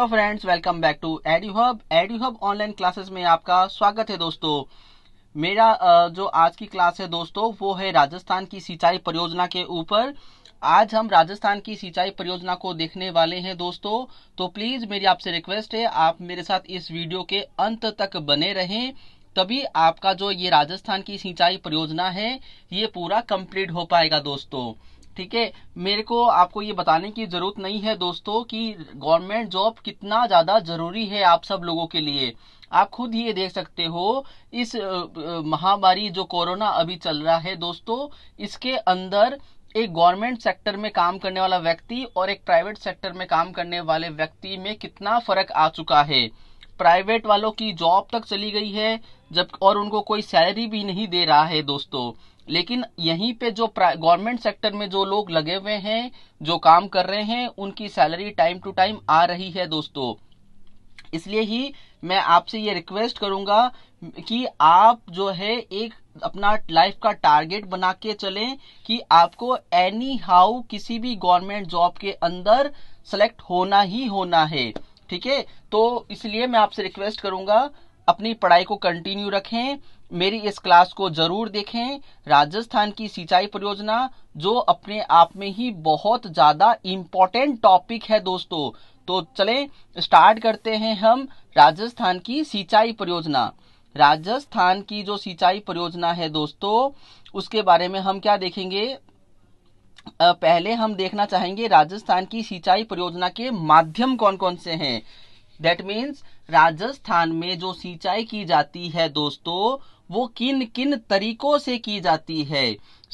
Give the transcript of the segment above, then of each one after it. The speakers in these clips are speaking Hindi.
hello friends welcome back to ed hub ed hub online classes में आपका स्वागत है दोस्तों मेरा जो आज की क्लास है दोस्तों वो है राजस्थान की सिंचाई परियोजना के ऊपर आज हम राजस्थान की सिंचाई परियोजना को देखने वाले हैं दोस्तों तो प्लीज़ मेरी आपसे रिक्वेस्ट है आप मेरे साथ इस वीडियो के अंत तक बने रहें तभी आपका जो ये राजस्थान की सिंचाई परियोजना है ये पूरा कंप्लीट हो पाएगा दोस्तों ठीक है मेरे को आपको ये बताने की ज़रूरत नहीं है दोस्तों कि गवर्नमेंट जॉब कितना ज़्यादा ज़रूरी है आप सब लोगों के लिए आप खुद ये देख सकते हो इस महामारी जो कोरोना अभी चल रहा है दोस्तों इसके अंदर एक गवर्नमेंट सेक्टर में काम करने वाला व्यक्ति और एक प्राइवेट सेक्टर में काम करने वाले व्यक्ति में कितना फर्क आ चुका है प्राइवेट वालों की जॉब तक चली गई है जब और उनको कोई सैलरी भी नहीं दे रहा है दोस्तों लेकिन यहीं पे जो गवर्नमेंट सेक्टर में जो लोग लगे हुए हैं जो काम कर रहे हैं उनकी सैलरी टाइम टू टाइम आ रही है दोस्तों इसलिए ही मैं आपसे ये रिक्वेस्ट करूंगा कि आप जो है एक अपना लाइफ का टारगेट बना के चले कि आपको एनी हाउ किसी भी गवर्नमेंट जॉब के अंदर सेलेक्ट होना ही होना है ठीक है तो इसलिए मैं आपसे रिक्वेस्ट करूंगा अपनी पढ़ाई को कंटिन्यू रखें मेरी इस क्लास को जरूर देखें राजस्थान की सिंचाई परियोजना जो अपने आप में ही बहुत ज्यादा इम्पोर्टेंट टॉपिक है दोस्तों तो चलें स्टार्ट करते हैं हम राजस्थान की सिंचाई परियोजना राजस्थान की जो सिंचाई परियोजना है दोस्तों उसके बारे में हम क्या देखेंगे पहले हम देखना चाहेंगे राजस्थान की सिंचाई परियोजना के माध्यम कौन कौन से हैं दैट मीन्स राजस्थान में जो सिंचाई की जाती है दोस्तों वो किन किन तरीकों से की जाती है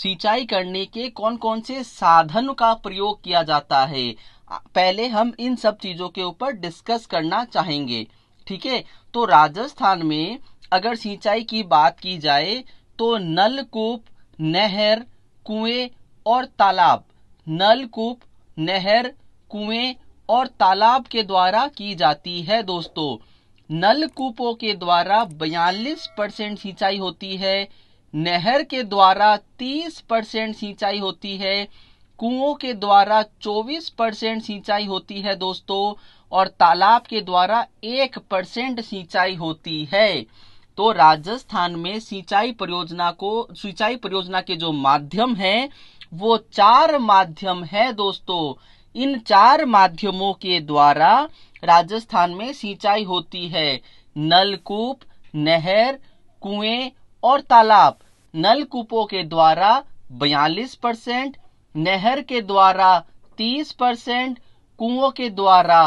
सिंचाई करने के कौन कौन से साधन का प्रयोग किया जाता है पहले हम इन सब चीज़ों के ऊपर डिस्कस करना चाहेंगे ठीक है तो राजस्थान में अगर सिंचाई की बात की जाए तो नलकूप नहर कुएं और तालाब नलकूप नहर कुएं और तालाब के द्वारा की जाती है दोस्तों नलकूपों के द्वारा 42 परसेंट सिंचाई होती है नहर के द्वारा 30 परसेंट सिंचाई होती है कुओं के द्वारा 24 परसेंट सिंचाई होती है दोस्तों और तालाब के द्वारा एक परसेंट सिंचाई होती है तो राजस्थान में सिंचाई परियोजना को सिंचाई परियोजना के जो माध्यम है वो चार माध्यम है दोस्तों इन चार माध्यमों के द्वारा राजस्थान में सिंचाई होती है नलकूप नहर कुएं और तालाब नलकूपों के द्वारा 42 परसेंट नहर के द्वारा 30 परसेंट कुओं के द्वारा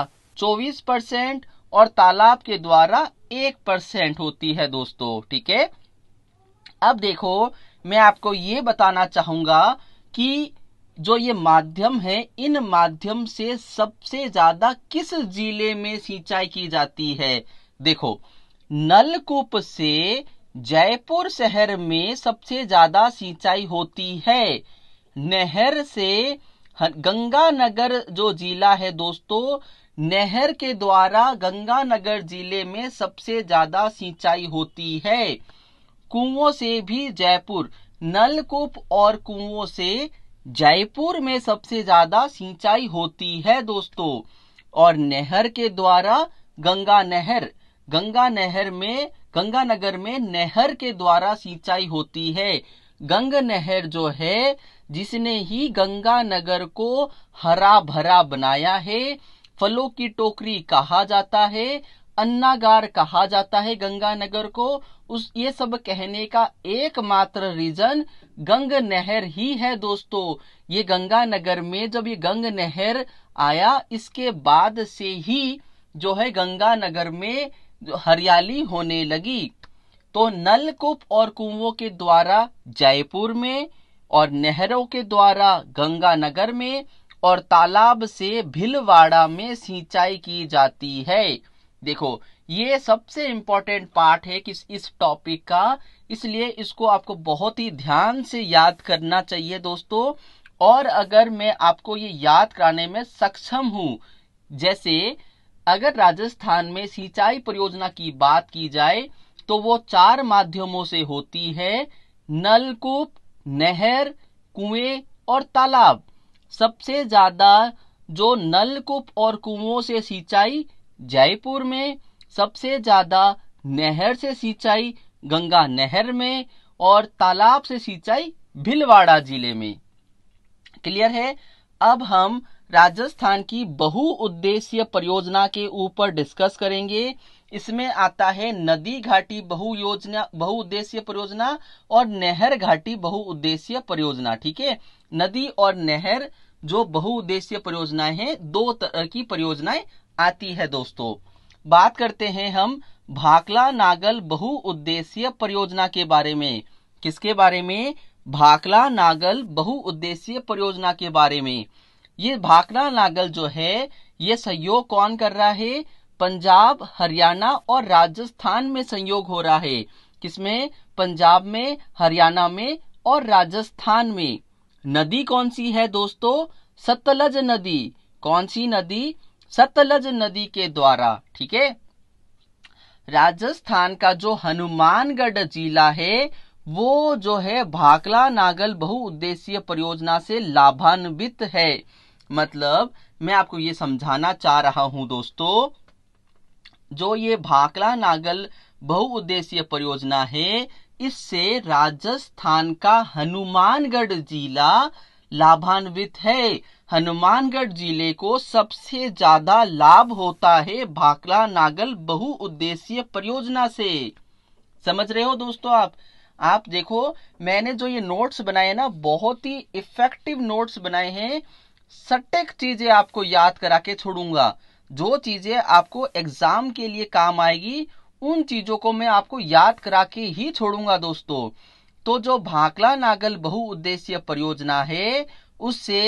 24 परसेंट और तालाब के द्वारा 1 परसेंट होती है दोस्तों ठीक है अब देखो मैं आपको ये बताना चाहूंगा कि जो ये माध्यम है इन माध्यम से सबसे ज्यादा किस जिले में सिंचाई की जाती है देखो नलकूप से जयपुर शहर में सबसे ज्यादा सिंचाई होती है नहर से गंगानगर जो जिला है दोस्तों नहर के द्वारा गंगानगर जिले में सबसे ज्यादा सिंचाई होती है कुओं से भी जयपुर नलकूप और कुओं से जयपुर में सबसे ज्यादा सिंचाई होती है दोस्तों और नहर के द्वारा गंगा नहर गंगा नहर में गंगा नगर में नहर के द्वारा सिंचाई होती है गंग नहर जो है जिसने ही गंगा नगर को हरा भरा बनाया है फलों की टोकरी कहा जाता है अन्नागार कहा जाता है गंगानगर को उस ये सब कहने का एकमात्र रीजन गंग नहर ही है दोस्तों ये गंगानगर में जब ये गंग नहर आया इसके बाद से ही जो है गंगानगर में हरियाली होने लगी तो नलकूप और कुओं के द्वारा जयपुर में और नहरों के द्वारा गंगानगर में और तालाब से भिलवाड़ा में सिंचाई की जाती है देखो ये सबसे इम्पोर्टेंट पार्ट है कि इस टॉपिक का इसलिए इसको आपको बहुत ही ध्यान से याद करना चाहिए दोस्तों और अगर मैं आपको ये याद कराने में सक्षम हूं जैसे अगर राजस्थान में सिंचाई परियोजना की बात की जाए तो वो चार माध्यमों से होती है नलकूप नहर कुएं और तालाब सबसे ज्यादा जो नलकूप और कुओं से सिंचाई जयपुर में सबसे ज़्यादा नहर से सिंचाई गंगा नहर में और तालाब से सिंचाई भिलवाड़ा जिले में क्लियर है अब हम राजस्थान की बहुउद्देश्य परियोजना के ऊपर डिस्कस करेंगे इसमें आता है नदी घाटी बहु योजना उद्देश्य परियोजना और नहर घाटी बहुउद्देश्य परियोजना ठीक है नदी और नहर जो बहुउद्देश्य परियोजनाएं हैं दो तरह की परियोजनाएं आती है दोस्तों बात करते हैं हम भाकला नागल उद्देश्य परियोजना के बारे में किसके बारे में भाकला नागल उद्देश्य परियोजना के बारे में ये भाकला नागल जो है ये सहयोग कौन कर रहा है पंजाब हरियाणा और राजस्थान में संयोग हो रहा है किसमें पंजाब में हरियाणा में और राजस्थान में नदी कौन सी है दोस्तों सतलज नदी कौन सी नदी सतलज नदी के द्वारा ठीक है राजस्थान का जो हनुमानगढ़ जिला है वो जो है भाकला नागल बहुउद्देशीय परियोजना से लाभान्वित है मतलब मैं आपको ये समझाना चाह रहा हूं दोस्तों जो ये भाकला नागल बहुउद्देशीय परियोजना है इससे राजस्थान का हनुमानगढ़ जिला लाभान्वित है हनुमानगढ़ जिले को सबसे ज्यादा लाभ होता है भाकला नागल बहुउद्देशीय परियोजना से समझ रहे हो दोस्तों आप आप देखो मैंने जो ये नोट्स बनाए ना बहुत ही इफेक्टिव नोट्स बनाए हैं सटेक चीजें आपको याद करा के छोड़ूंगा जो चीजें आपको एग्जाम के लिए काम आएगी उन चीजों को मैं आपको याद करा के ही छोड़ूंगा दोस्तों तो जो भाकला नागल बहुउद्देशीय परियोजना है उससे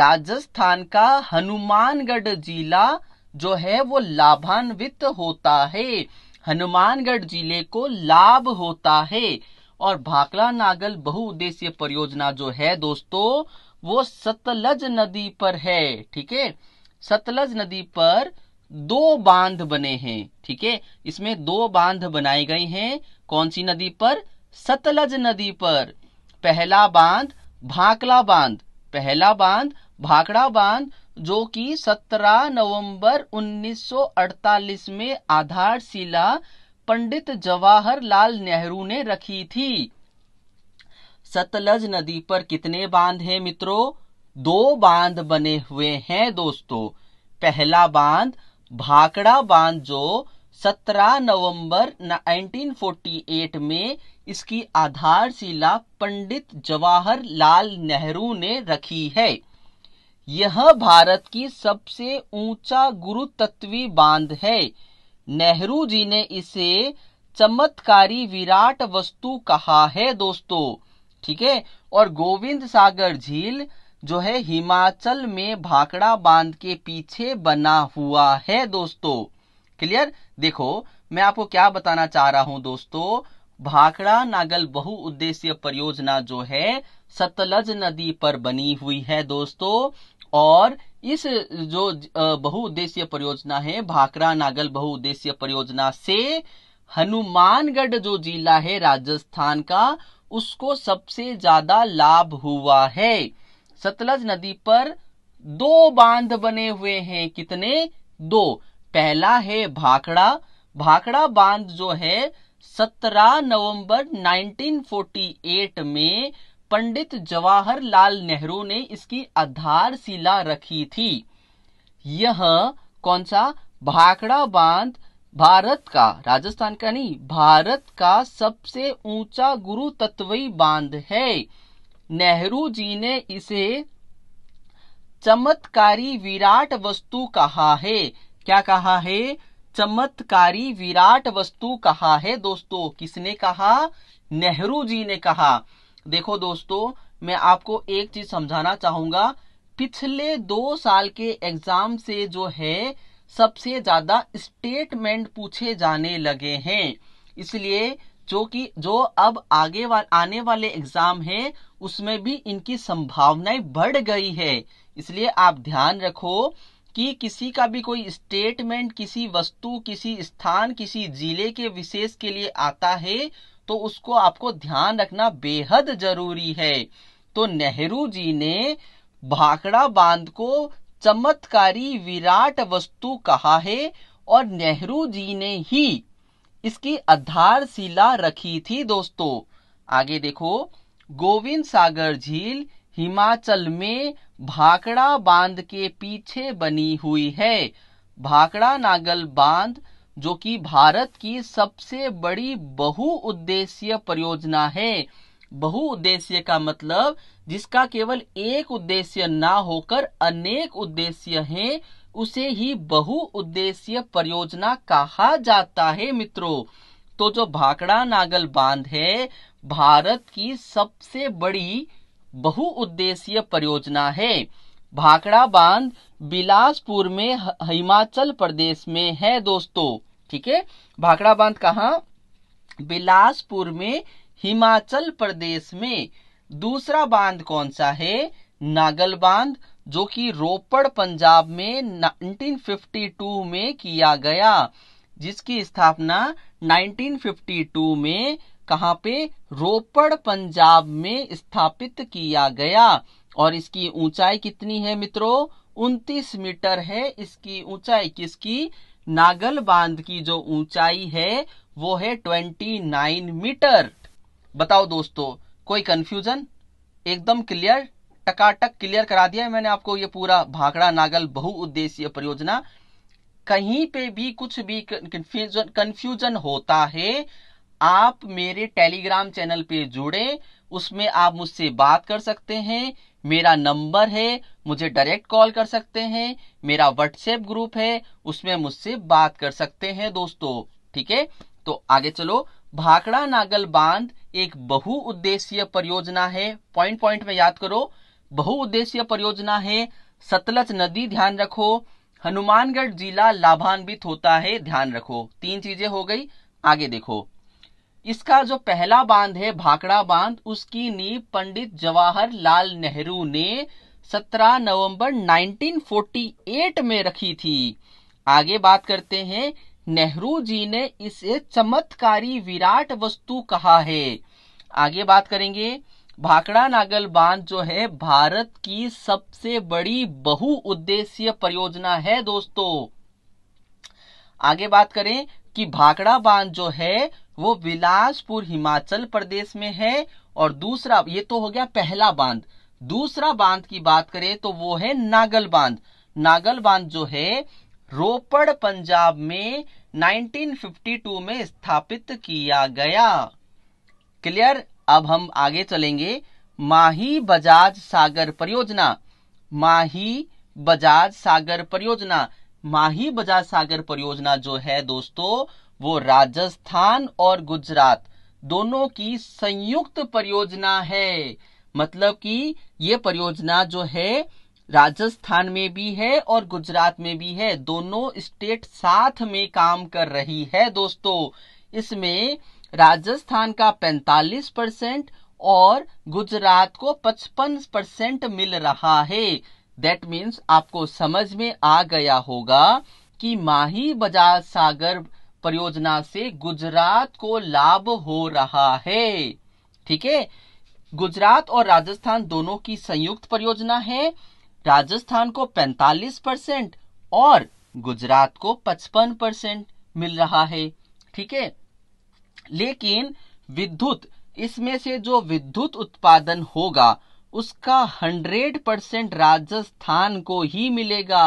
राजस्थान का हनुमानगढ़ जिला जो है वो लाभान्वित होता है हनुमानगढ़ जिले को लाभ होता है और भाकला नागल उद्देश्य परियोजना जो है दोस्तों वो सतलज नदी पर है ठीक है सतलज नदी पर दो बांध बने हैं ठीक है इसमें दो बांध बनाए गए हैं कौन सी नदी पर सतलज नदी पर पहला बांध भाकला बांध पहला बांध भाकड़ा बांध जो कि 17 नवंबर 1948 में आधारशिला पंडित जवाहरलाल नेहरू ने रखी थी सतलज नदी पर कितने बांध हैं मित्रों दो बांध बने हुए हैं दोस्तों पहला बांध भाकड़ा बांध जो 17 नवंबर 1948 में इसकी आधारशिला पंडित जवाहरलाल नेहरू ने रखी है यह भारत की सबसे ऊंचा गुरुतत्वी बांध है नेहरू जी ने इसे चमत्कारी विराट वस्तु कहा है दोस्तों ठीक है और गोविंद सागर झील जो है हिमाचल में भाकड़ा बांध के पीछे बना हुआ है दोस्तों क्लियर देखो मैं आपको क्या बताना चाह रहा हूं दोस्तों भाखड़ा नागल उद्देश्य परियोजना जो है सतलज नदी पर बनी हुई है दोस्तों और इस जो उद्देश्य परियोजना है भाखड़ा नागल उद्देश्य परियोजना से हनुमानगढ़ जो जिला है राजस्थान का उसको सबसे ज्यादा लाभ हुआ है सतलज नदी पर दो बांध बने हुए हैं कितने दो पहला है भाखड़ा भाखड़ा बांध जो है 17 नवंबर 1948 में पंडित जवाहरलाल नेहरू ने इसकी आधारशिला रखी थी यह कौन सा भाखड़ा बांध भारत का राजस्थान का नहीं भारत का सबसे ऊंचा गुरु तत्वी बांध है नेहरू जी ने इसे चमत्कारी विराट वस्तु कहा है क्या कहा है चमत्कारी विराट वस्तु कहा है दोस्तों किसने कहा नेहरू जी ने कहा देखो दोस्तों मैं आपको एक चीज समझाना चाहूंगा पिछले दो साल के एग्जाम से जो है सबसे ज्यादा स्टेटमेंट पूछे जाने लगे हैं इसलिए जो कि जो अब आगे वा, आने वाले एग्जाम है उसमें भी इनकी संभावनाएं बढ़ गई है इसलिए आप ध्यान रखो कि किसी का भी कोई स्टेटमेंट किसी वस्तु किसी स्थान किसी जिले के विशेष के लिए आता है तो उसको आपको ध्यान रखना बेहद जरूरी है तो नेहरू जी ने भाखड़ा बांध को चमत्कारी विराट वस्तु कहा है और नेहरू जी ने ही इसकी आधारशिला रखी थी दोस्तों आगे देखो गोविंद सागर झील हिमाचल में भाकड़ा बांध के पीछे बनी हुई है भाकड़ा नागल बांध जो कि भारत की सबसे बड़ी बहुउद्देश्य परियोजना है बहुउद्देश्य का मतलब जिसका केवल एक उद्देश्य ना होकर अनेक उद्देश्य हैं उसे ही बहुउद्देश्य परियोजना कहा जाता है मित्रों तो जो भाकड़ा नागल बांध है भारत की सबसे बड़ी बहुउद्देशीय परियोजना है भाखड़ा बांध बिलासपुर में हिमाचल प्रदेश में है दोस्तों ठीक है भाखड़ा बांध कहा बिलासपुर में हिमाचल प्रदेश में दूसरा बांध कौन सा है नागल बांध जो कि रोपड़ पंजाब में 1952 में किया गया जिसकी स्थापना 1952 में कहाँ पे रोपड़ पंजाब में स्थापित किया गया और इसकी ऊंचाई कितनी है मित्रों उन्तीस मीटर है इसकी ऊंचाई किसकी नागल बांध की जो ऊंचाई है वो है ट्वेंटी नाइन मीटर बताओ दोस्तों कोई कंफ्यूजन एकदम क्लियर टकाटक क्लियर करा दिया मैंने आपको ये पूरा भाखड़ा नागल बहुउद्देशीय परियोजना कहीं पे भी कुछ भी कंफ्यूजन कंफ्यूजन होता है आप मेरे टेलीग्राम चैनल पे जुड़े उसमें आप मुझसे बात कर सकते हैं मेरा नंबर है मुझे डायरेक्ट कॉल कर सकते हैं मेरा व्हाट्सएप ग्रुप है उसमें मुझसे बात कर सकते हैं दोस्तों ठीक है तो आगे चलो भाखड़ा नागल बांध एक बहुउद्देशीय परियोजना है पॉइंट पॉइंट में याद करो बहुउद्देशीय परियोजना है सतलज नदी ध्यान रखो हनुमानगढ़ जिला लाभान्वित होता है ध्यान रखो तीन चीजें हो गई आगे देखो इसका जो पहला बांध है भाकड़ा बांध उसकी नींव पंडित जवाहरलाल नेहरू ने 17 नवंबर 1948 में रखी थी आगे बात करते हैं नेहरू जी ने इसे चमत्कारी विराट वस्तु कहा है आगे बात करेंगे भाकड़ा नागल बांध जो है भारत की सबसे बड़ी बहुउद्देशीय परियोजना है दोस्तों आगे बात करें कि भाकड़ा बांध जो है वो बिलासपुर हिमाचल प्रदेश में है और दूसरा ये तो हो गया पहला बांध दूसरा बांध की बात करें तो वो है नागल बांध नागल बांध जो है रोपड़ पंजाब में 1952 में स्थापित किया गया क्लियर अब हम आगे चलेंगे माही बजाज सागर परियोजना माही बजाज सागर परियोजना माही बजाज सागर परियोजना जो है दोस्तों वो राजस्थान और गुजरात दोनों की संयुक्त परियोजना है मतलब कि ये परियोजना जो है राजस्थान में भी है और गुजरात में भी है दोनों स्टेट साथ में काम कर रही है दोस्तों इसमें राजस्थान का 45 परसेंट और गुजरात को 55 परसेंट मिल रहा है दैट मीन्स आपको समझ में आ गया होगा कि माही बजाज सागर परियोजना से गुजरात को लाभ हो रहा है ठीक है गुजरात और राजस्थान दोनों की संयुक्त परियोजना है राजस्थान को 45 परसेंट और गुजरात को 55 परसेंट मिल रहा है ठीक है लेकिन विद्युत इसमें से जो विद्युत उत्पादन होगा उसका 100 परसेंट राजस्थान को ही मिलेगा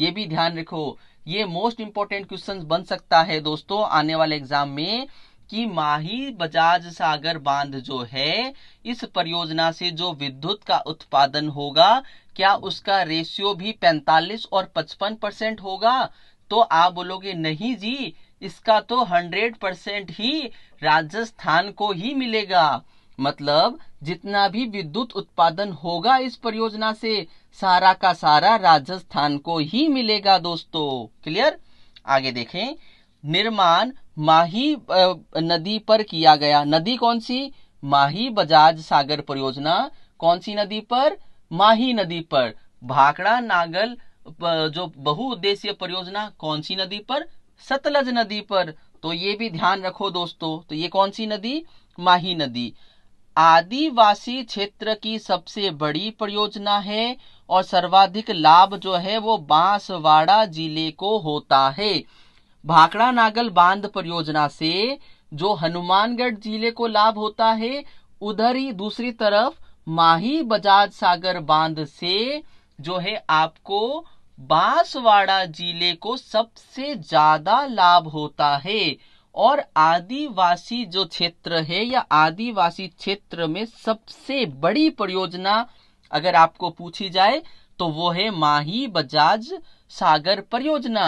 ये भी ध्यान रखो ये मोस्ट इंपॉर्टेंट क्वेश्चन बन सकता है दोस्तों आने वाले एग्जाम में कि माही बजाज सागर बांध जो है इस परियोजना से जो विद्युत का उत्पादन होगा क्या उसका रेशियो भी 45 और 55 परसेंट होगा तो आप बोलोगे नहीं जी इसका तो 100 परसेंट ही राजस्थान को ही मिलेगा मतलब जितना भी विद्युत उत्पादन होगा इस परियोजना से सारा का सारा राजस्थान को ही मिलेगा दोस्तों क्लियर आगे देखें निर्माण माही नदी पर किया गया नदी कौन सी माही बजाज सागर परियोजना कौन सी नदी पर माही नदी पर भाकड़ा नागल जो उद्देश्य परियोजना कौन सी नदी पर सतलज नदी पर तो ये भी ध्यान रखो दोस्तों तो ये कौन सी नदी माही नदी आदिवासी क्षेत्र की सबसे बड़ी परियोजना है और सर्वाधिक लाभ जो है वो बांसवाड़ा जिले को होता है भाकड़ा नागल बांध परियोजना से जो हनुमानगढ़ जिले को लाभ होता है उधर ही दूसरी तरफ माही बजाज सागर बांध से जो है आपको बांसवाड़ा जिले को सबसे ज्यादा लाभ होता है और आदिवासी जो क्षेत्र है या आदिवासी क्षेत्र में सबसे बड़ी परियोजना अगर आपको पूछी जाए तो वो है माही बजाज सागर परियोजना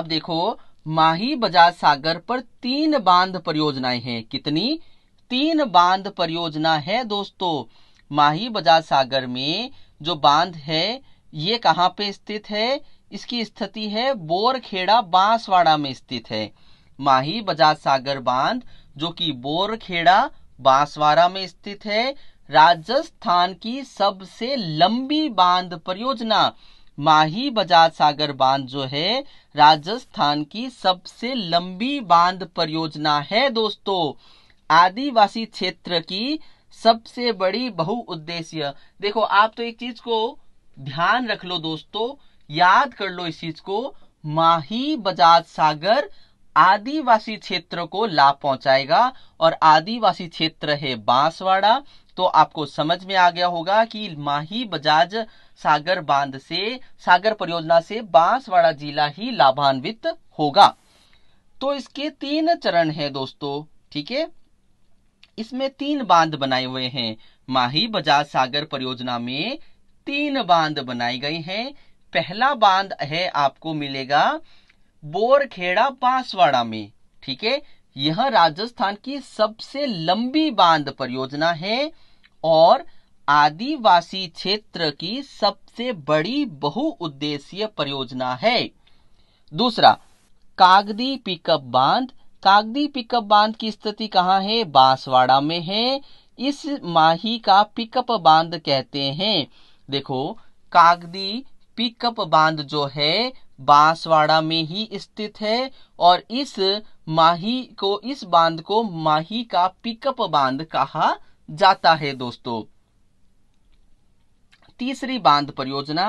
अब देखो माही बजाज सागर पर तीन बांध परियोजनाएं हैं कितनी तीन बांध परियोजना है दोस्तों माही बजाज सागर में जो बांध है ये कहां पे स्थित है इसकी स्थिति है बोरखेड़ा बांसवाड़ा में स्थित है माही बजाज सागर बांध जो कि बोरखेड़ा बांसवाड़ा में स्थित है राजस्थान की सबसे लंबी बांध परियोजना माही बजाज सागर बांध जो है राजस्थान की सबसे लंबी बांध परियोजना है दोस्तों आदिवासी क्षेत्र की सबसे बड़ी बहुउद्देश्य देखो आप तो एक चीज को ध्यान रख लो दोस्तों याद कर लो इस चीज को माही बजाज सागर आदिवासी क्षेत्र को लाभ पहुंचाएगा और आदिवासी क्षेत्र है बांसवाड़ा तो आपको समझ में आ गया होगा कि माही बजाज सागर बांध से सागर परियोजना से बांसवाड़ा जिला ही लाभान्वित होगा तो इसके तीन चरण हैं दोस्तों ठीक है इसमें तीन बांध बनाए हुए हैं माही बजाज सागर परियोजना में तीन बांध बनाए गए हैं पहला बांध है आपको मिलेगा बोरखेड़ा बांसवाड़ा में ठीक है यह राजस्थान की सबसे लंबी बांध परियोजना है और आदिवासी क्षेत्र की सबसे बड़ी बहुउद्देशीय परियोजना है दूसरा कागदी पिकअप बांध कागदी पिकअप बांध की स्थिति कहाँ है बांसवाड़ा में है इस माही का पिकअप बांध कहते हैं देखो कागदी पिकअप बांध जो है बांसवाड़ा में ही स्थित है और इस माही को इस बांध को माही का पिकअप बांध कहा जाता है दोस्तों तीसरी बांध परियोजना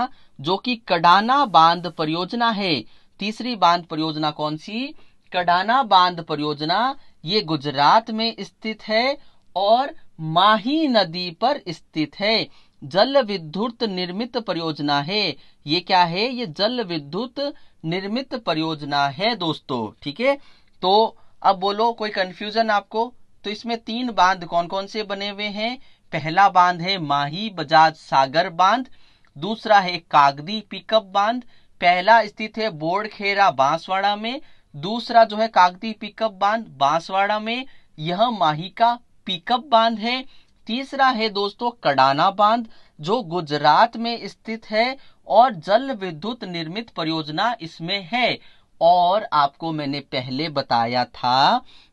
जो कि कडाना बांध परियोजना है तीसरी बांध परियोजना कौन सी कडाना बांध परियोजना ये गुजरात में स्थित है और माही नदी पर स्थित है जल विद्युत निर्मित परियोजना है ये क्या है ये जल विद्युत निर्मित परियोजना है दोस्तों ठीक है तो अब बोलो कोई कंफ्यूजन आपको तो इसमें तीन बांध कौन कौन से बने हुए हैं पहला बांध है माही बजाज सागर बांध दूसरा है कागदी पिकअप बांध पहला स्थित है बोर्ड बांसवाड़ा में दूसरा जो है कागदी पिकअप बांध बांसवाड़ा में यह माही का पिकअप बांध है तीसरा है दोस्तों कडाना बांध जो गुजरात में स्थित है और जल विद्युत निर्मित परियोजना इसमें है और आपको मैंने पहले बताया था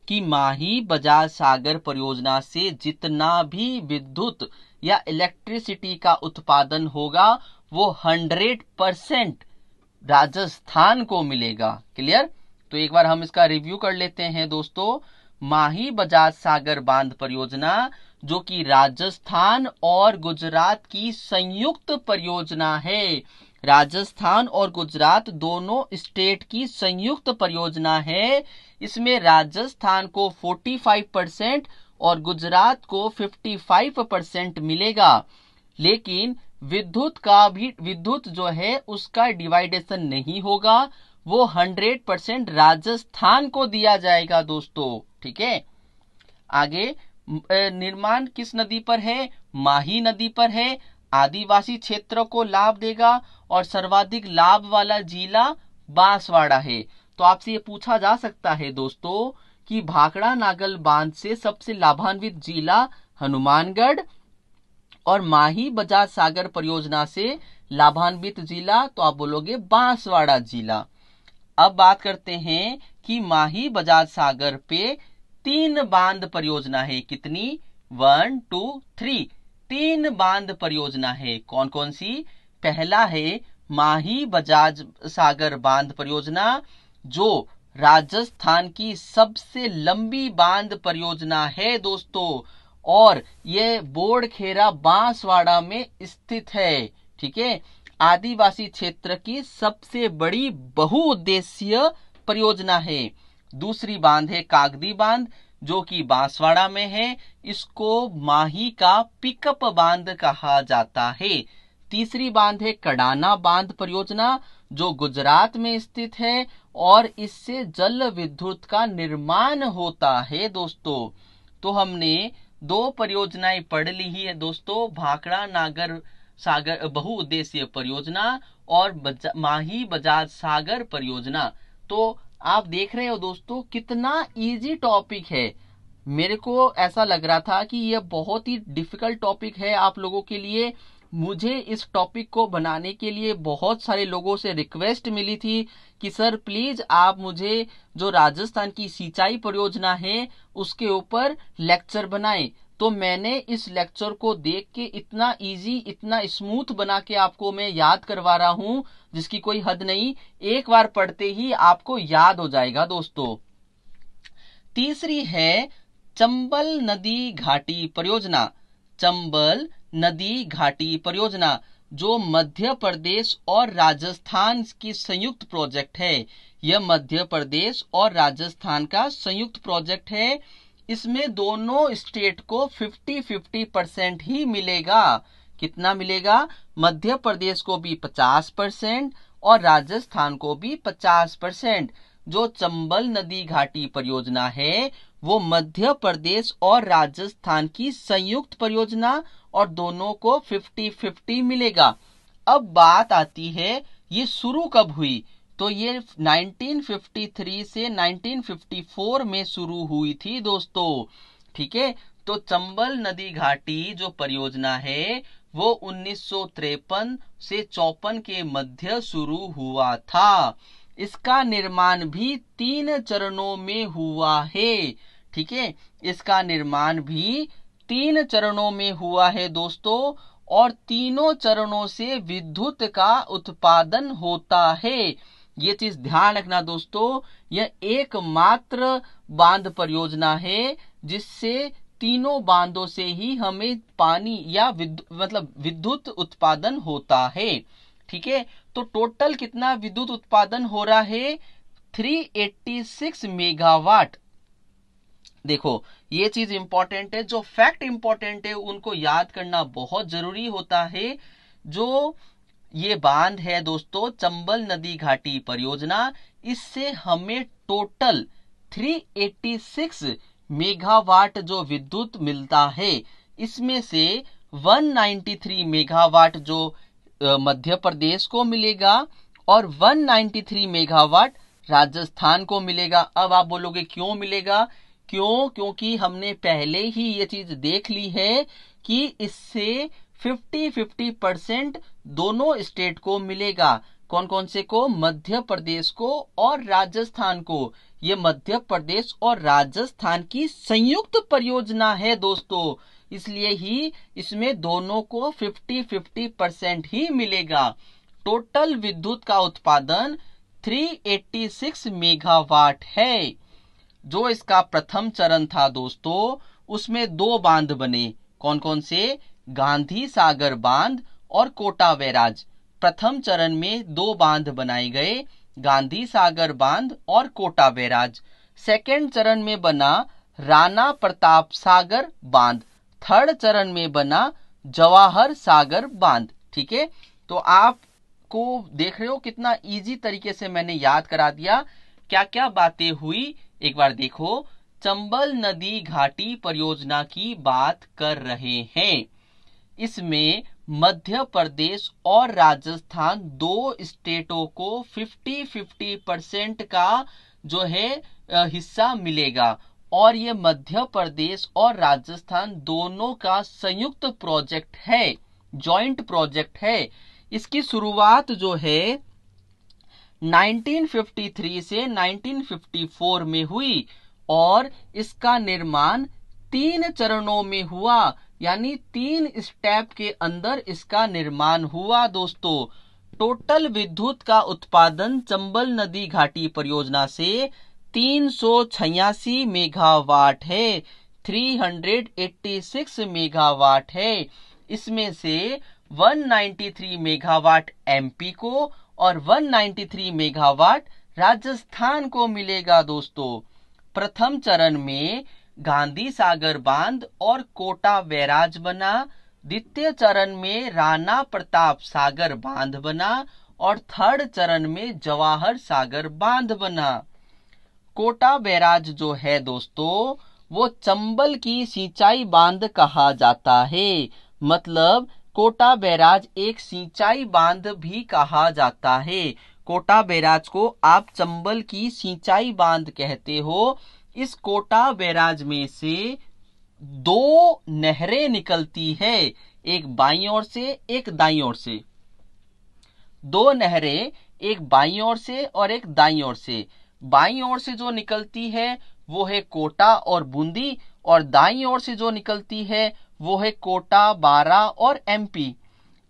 कि माही बजाज सागर परियोजना से जितना भी विद्युत या इलेक्ट्रिसिटी का उत्पादन होगा वो हंड्रेड परसेंट राजस्थान को मिलेगा क्लियर तो एक बार हम इसका रिव्यू कर लेते हैं दोस्तों माही बजाज सागर बांध परियोजना जो कि राजस्थान और गुजरात की संयुक्त परियोजना है राजस्थान और गुजरात दोनों स्टेट की संयुक्त परियोजना है इसमें राजस्थान को 45 परसेंट और गुजरात को 55 परसेंट मिलेगा लेकिन विद्युत का भी विद्युत जो है उसका डिवाइडेशन नहीं होगा वो 100 परसेंट राजस्थान को दिया जाएगा दोस्तों ठीक है आगे निर्माण किस नदी पर है माही नदी पर है आदिवासी क्षेत्रों को लाभ देगा और सर्वाधिक लाभ वाला जिला बांसवाड़ा है तो आपसे ये पूछा जा सकता है दोस्तों कि भाकड़ा नागल बांध से सबसे लाभान्वित जिला हनुमानगढ़ और माही बजाज सागर परियोजना से लाभान्वित जिला तो आप बोलोगे बांसवाड़ा जिला अब बात करते हैं कि माही बजाज सागर पे तीन बांध परियोजना है कितनी वन टू थ्री तीन बांध परियोजना है कौन कौन सी पहला है माही बजाज सागर बांध परियोजना जो राजस्थान की सबसे लंबी बांध परियोजना है दोस्तों और यह बोर्डखेरा बांसवाड़ा में स्थित है ठीक है आदिवासी क्षेत्र की सबसे बड़ी बहुउद्देशीय परियोजना है दूसरी बांध है कागदी बांध जो कि बांसवाड़ा में है इसको माही का पिकअप बांध कहा जाता है तीसरी बांध है कडाना बांध परियोजना जो गुजरात में स्थित है और इससे जल विद्युत का निर्माण होता है दोस्तों तो हमने दो परियोजनाएं पढ़ ली ही है दोस्तों भाकड़ा नागर सागर बहुउद्देशीय परियोजना और बजा, माही बजाज सागर परियोजना तो आप देख रहे हो दोस्तों कितना इजी टॉपिक है मेरे को ऐसा लग रहा था कि यह बहुत ही डिफिकल्ट टॉपिक है आप लोगों के लिए मुझे इस टॉपिक को बनाने के लिए बहुत सारे लोगों से रिक्वेस्ट मिली थी कि सर प्लीज आप मुझे जो राजस्थान की सिंचाई परियोजना है उसके ऊपर लेक्चर बनाएं तो मैंने इस लेक्चर को देख के इतना इजी इतना स्मूथ बना के आपको मैं याद करवा रहा हूं जिसकी कोई हद नहीं एक बार पढ़ते ही आपको याद हो जाएगा दोस्तों तीसरी है चंबल नदी घाटी परियोजना चंबल नदी घाटी परियोजना जो मध्य प्रदेश और राजस्थान की संयुक्त प्रोजेक्ट है यह मध्य प्रदेश और राजस्थान का संयुक्त प्रोजेक्ट है इसमें दोनों स्टेट को 50 50 परसेंट ही मिलेगा कितना मिलेगा मध्य प्रदेश को भी 50 परसेंट और राजस्थान को भी 50 परसेंट जो चंबल नदी घाटी परियोजना है वो मध्य प्रदेश और राजस्थान की संयुक्त परियोजना और दोनों को 50-50 मिलेगा अब बात आती है ये शुरू कब हुई तो ये 1953 से 1954 में शुरू हुई थी दोस्तों ठीक है तो चंबल नदी घाटी जो परियोजना है वो उन्नीस से चौपन के मध्य शुरू हुआ था इसका निर्माण भी तीन चरणों में हुआ है ठीक है इसका निर्माण भी तीन चरणों में हुआ है दोस्तों और तीनों चरणों से विद्युत का उत्पादन होता है ये चीज ध्यान रखना दोस्तों यह एकमात्र बांध परियोजना है जिससे तीनों बांधों से ही हमें पानी या विद्ध, मतलब विद्युत उत्पादन होता है ठीक है तो टोटल कितना विद्युत उत्पादन हो रहा है 386 मेगावाट देखो ये चीज इंपॉर्टेंट है जो फैक्ट इंपॉर्टेंट है उनको याद करना बहुत जरूरी होता है जो ये बांध है दोस्तों चंबल नदी घाटी परियोजना इससे हमें टोटल 386 मेगावाट जो विद्युत मिलता है इसमें से 193 मेगावाट जो मध्य प्रदेश को मिलेगा और 193 मेगावाट राजस्थान को मिलेगा अब आप बोलोगे क्यों मिलेगा क्यों क्योंकि हमने पहले ही ये चीज देख ली है कि इससे फिफ्टी फिफ्टी परसेंट दोनों स्टेट को मिलेगा कौन कौन से को मध्य प्रदेश को और राजस्थान को ये मध्य प्रदेश और राजस्थान की संयुक्त परियोजना है दोस्तों इसलिए ही इसमें दोनों को फिफ्टी फिफ्टी परसेंट ही मिलेगा टोटल विद्युत का उत्पादन 386 मेगावाट है जो इसका प्रथम चरण था दोस्तों उसमें दो बांध बने कौन कौन से गांधी सागर बांध और कोटा बैराज प्रथम चरण में दो बांध बनाए गए गांधी सागर बांध और कोटा बैराज सेकेंड चरण में बना राणा प्रताप सागर बांध थर्ड चरण में बना जवाहर सागर बांध ठीक है तो आप को देख रहे हो कितना इजी तरीके से मैंने याद करा दिया क्या क्या बातें हुई एक बार देखो चंबल नदी घाटी परियोजना की बात कर रहे हैं इसमें मध्य प्रदेश और राजस्थान दो स्टेटों को 50-50 परसेंट का जो है हिस्सा मिलेगा और ये मध्य प्रदेश और राजस्थान दोनों का संयुक्त प्रोजेक्ट है जॉइंट प्रोजेक्ट है इसकी शुरुआत जो है 1953 से 1954 में हुई और इसका निर्माण तीन चरणों में हुआ यानी तीन स्टेप के अंदर इसका निर्माण हुआ दोस्तों टोटल विद्युत का उत्पादन चंबल नदी घाटी परियोजना से तीन मेगावाट है 386 मेगावाट है इसमें से 193 मेगावाट एमपी को और 193 मेगावाट राजस्थान को मिलेगा दोस्तों प्रथम चरण में गांधी सागर बांध और कोटा बैराज बना द्वितीय चरण में राणा प्रताप सागर बांध बना और थर्ड चरण में जवाहर सागर बांध बना कोटा बैराज जो है दोस्तों वो चंबल की सिंचाई बांध कहा जाता है मतलब कोटा बैराज एक सिंचाई बांध भी कहा जाता है कोटा बैराज को आप चंबल की सिंचाई बांध कहते हो इस कोटा बैराज में से दो नहरें निकलती है एक बाई ओर से एक दाई ओर से दो नहरें एक बाई ओर से और एक दाई ओर से बाई ओर से जो निकलती है वो है कोटा और बूंदी और दाई ओर से जो निकलती है वो है कोटा बारा और एमपी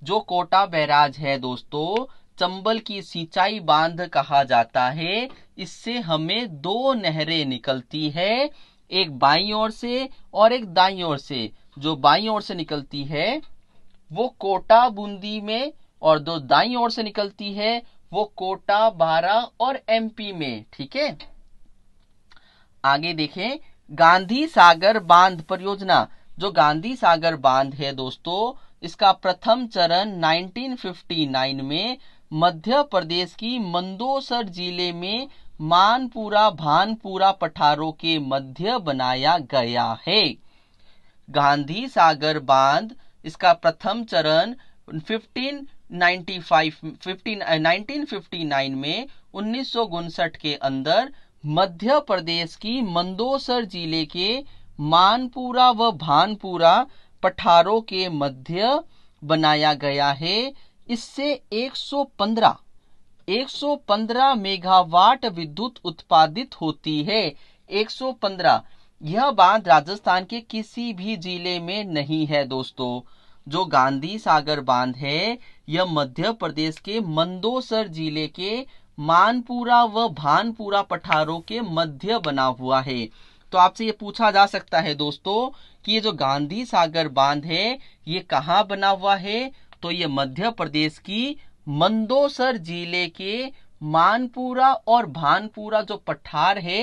जो कोटा बैराज है दोस्तों चंबल की सिंचाई बांध कहा जाता है इससे हमें दो नहरें निकलती है एक बाई ओर से और एक दाई ओर से जो बाई ओर से निकलती है वो कोटा बूंदी में और दो दाई ओर से निकलती है वो कोटा बारा और एमपी में ठीक है आगे देखें गांधी सागर बांध परियोजना जो गांधी सागर बांध है दोस्तों इसका प्रथम चरण 1959 में मध्य प्रदेश की मंदोसर जिले में मानपुरा भानपुरा पठारों के मध्य बनाया गया है गांधी सागर बांध इसका प्रथम चरण 1595 15 1959 में उन्नीस के अंदर मध्य प्रदेश की मंदोसर जिले के मानपुरा व भानपुरा पठारों के मध्य बनाया गया है इससे 115 115 मेगावाट विद्युत उत्पादित होती है 115 यह बांध राजस्थान के किसी भी जिले में नहीं है दोस्तों जो गांधी सागर बांध है यह मध्य प्रदेश के मंदोसर जिले के मानपुरा व भानपुरा पठारों के मध्य बना हुआ है तो आपसे ये पूछा जा सकता है दोस्तों कि ये जो गांधी सागर बांध है ये कहाँ बना हुआ है तो ये मध्य प्रदेश की मंदोसर जिले के मानपुरा और भानपुरा जो पठार है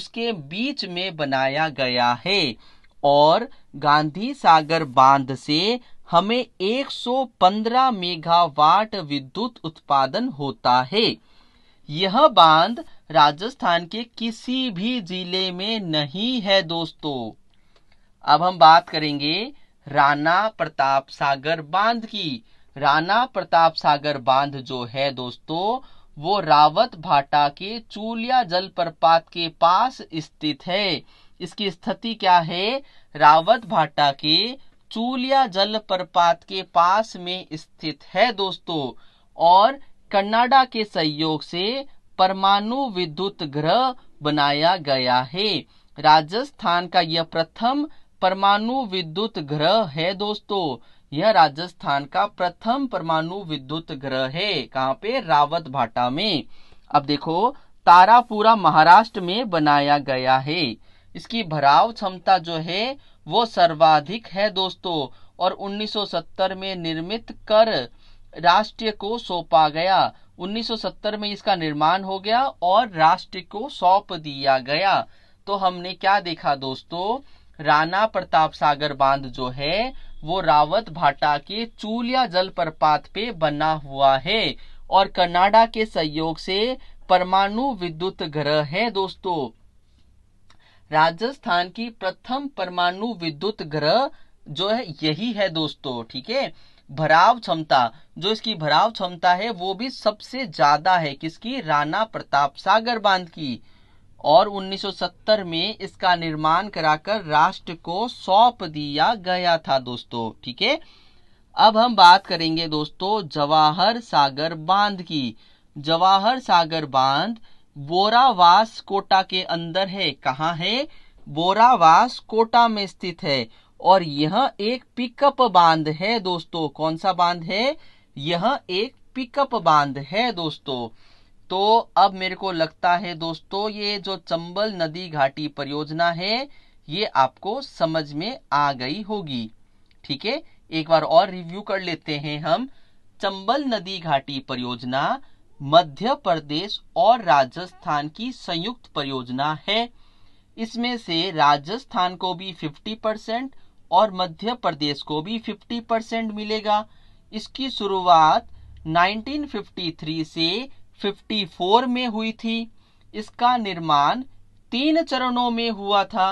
उसके बीच में बनाया गया है और गांधी सागर बांध से हमें 115 मेगावाट विद्युत उत्पादन होता है यह बांध राजस्थान के किसी भी जिले में नहीं है दोस्तों अब हम बात करेंगे राणा प्रताप सागर बांध की राणा प्रताप सागर बांध जो है दोस्तों वो रावत भाटा के चूलिया जलप्रपात के पास स्थित है इसकी स्थिति क्या है रावत भाटा के चूलिया जलप्रपात के पास में स्थित है दोस्तों और कनाडा के सहयोग से परमाणु विद्युत ग्रह बनाया गया है राजस्थान का यह प्रथम परमाणु विद्युत ग्रह है दोस्तों यह राजस्थान का प्रथम परमाणु विद्युत ग्रह है कहाँ पे रावत भाटा में अब देखो तारापुरा महाराष्ट्र में बनाया गया है इसकी भराव क्षमता जो है वो सर्वाधिक है दोस्तों और 1970 में निर्मित कर राष्ट्र को सौंपा गया 1970 में इसका निर्माण हो गया और राष्ट्र को सौंप दिया गया तो हमने क्या देखा दोस्तों राणा प्रताप सागर बांध जो है वो रावत भाटा के चूलिया जलप्रपात पे बना हुआ है और कनाडा के सहयोग से परमाणु विद्युत ग्रह है दोस्तों राजस्थान की प्रथम परमाणु विद्युत ग्रह जो है यही है दोस्तों ठीक है भराव क्षमता जो इसकी भराव क्षमता है वो भी सबसे ज्यादा है किसकी राणा प्रताप सागर बांध की और 1970 में इसका निर्माण कराकर राष्ट्र को सौंप दिया गया था दोस्तों ठीक है अब हम बात करेंगे दोस्तों जवाहर सागर बांध की जवाहर सागर बांध बोरावास कोटा के अंदर है कहाँ है बोरावास कोटा में स्थित है और यह एक पिकअप बांध है दोस्तों कौन सा बांध है यह एक पिकअप बांध है दोस्तों तो अब मेरे को लगता है दोस्तों ये जो चंबल नदी घाटी परियोजना है ये आपको समझ में आ गई होगी ठीक है एक बार और रिव्यू कर लेते हैं हम चंबल नदी घाटी परियोजना मध्य प्रदेश और राजस्थान की संयुक्त परियोजना है इसमें से राजस्थान को भी 50 परसेंट और मध्य प्रदेश को भी 50 परसेंट मिलेगा इसकी शुरुआत 1953 से 1954 में हुई थी इसका निर्माण तीन चरणों में हुआ था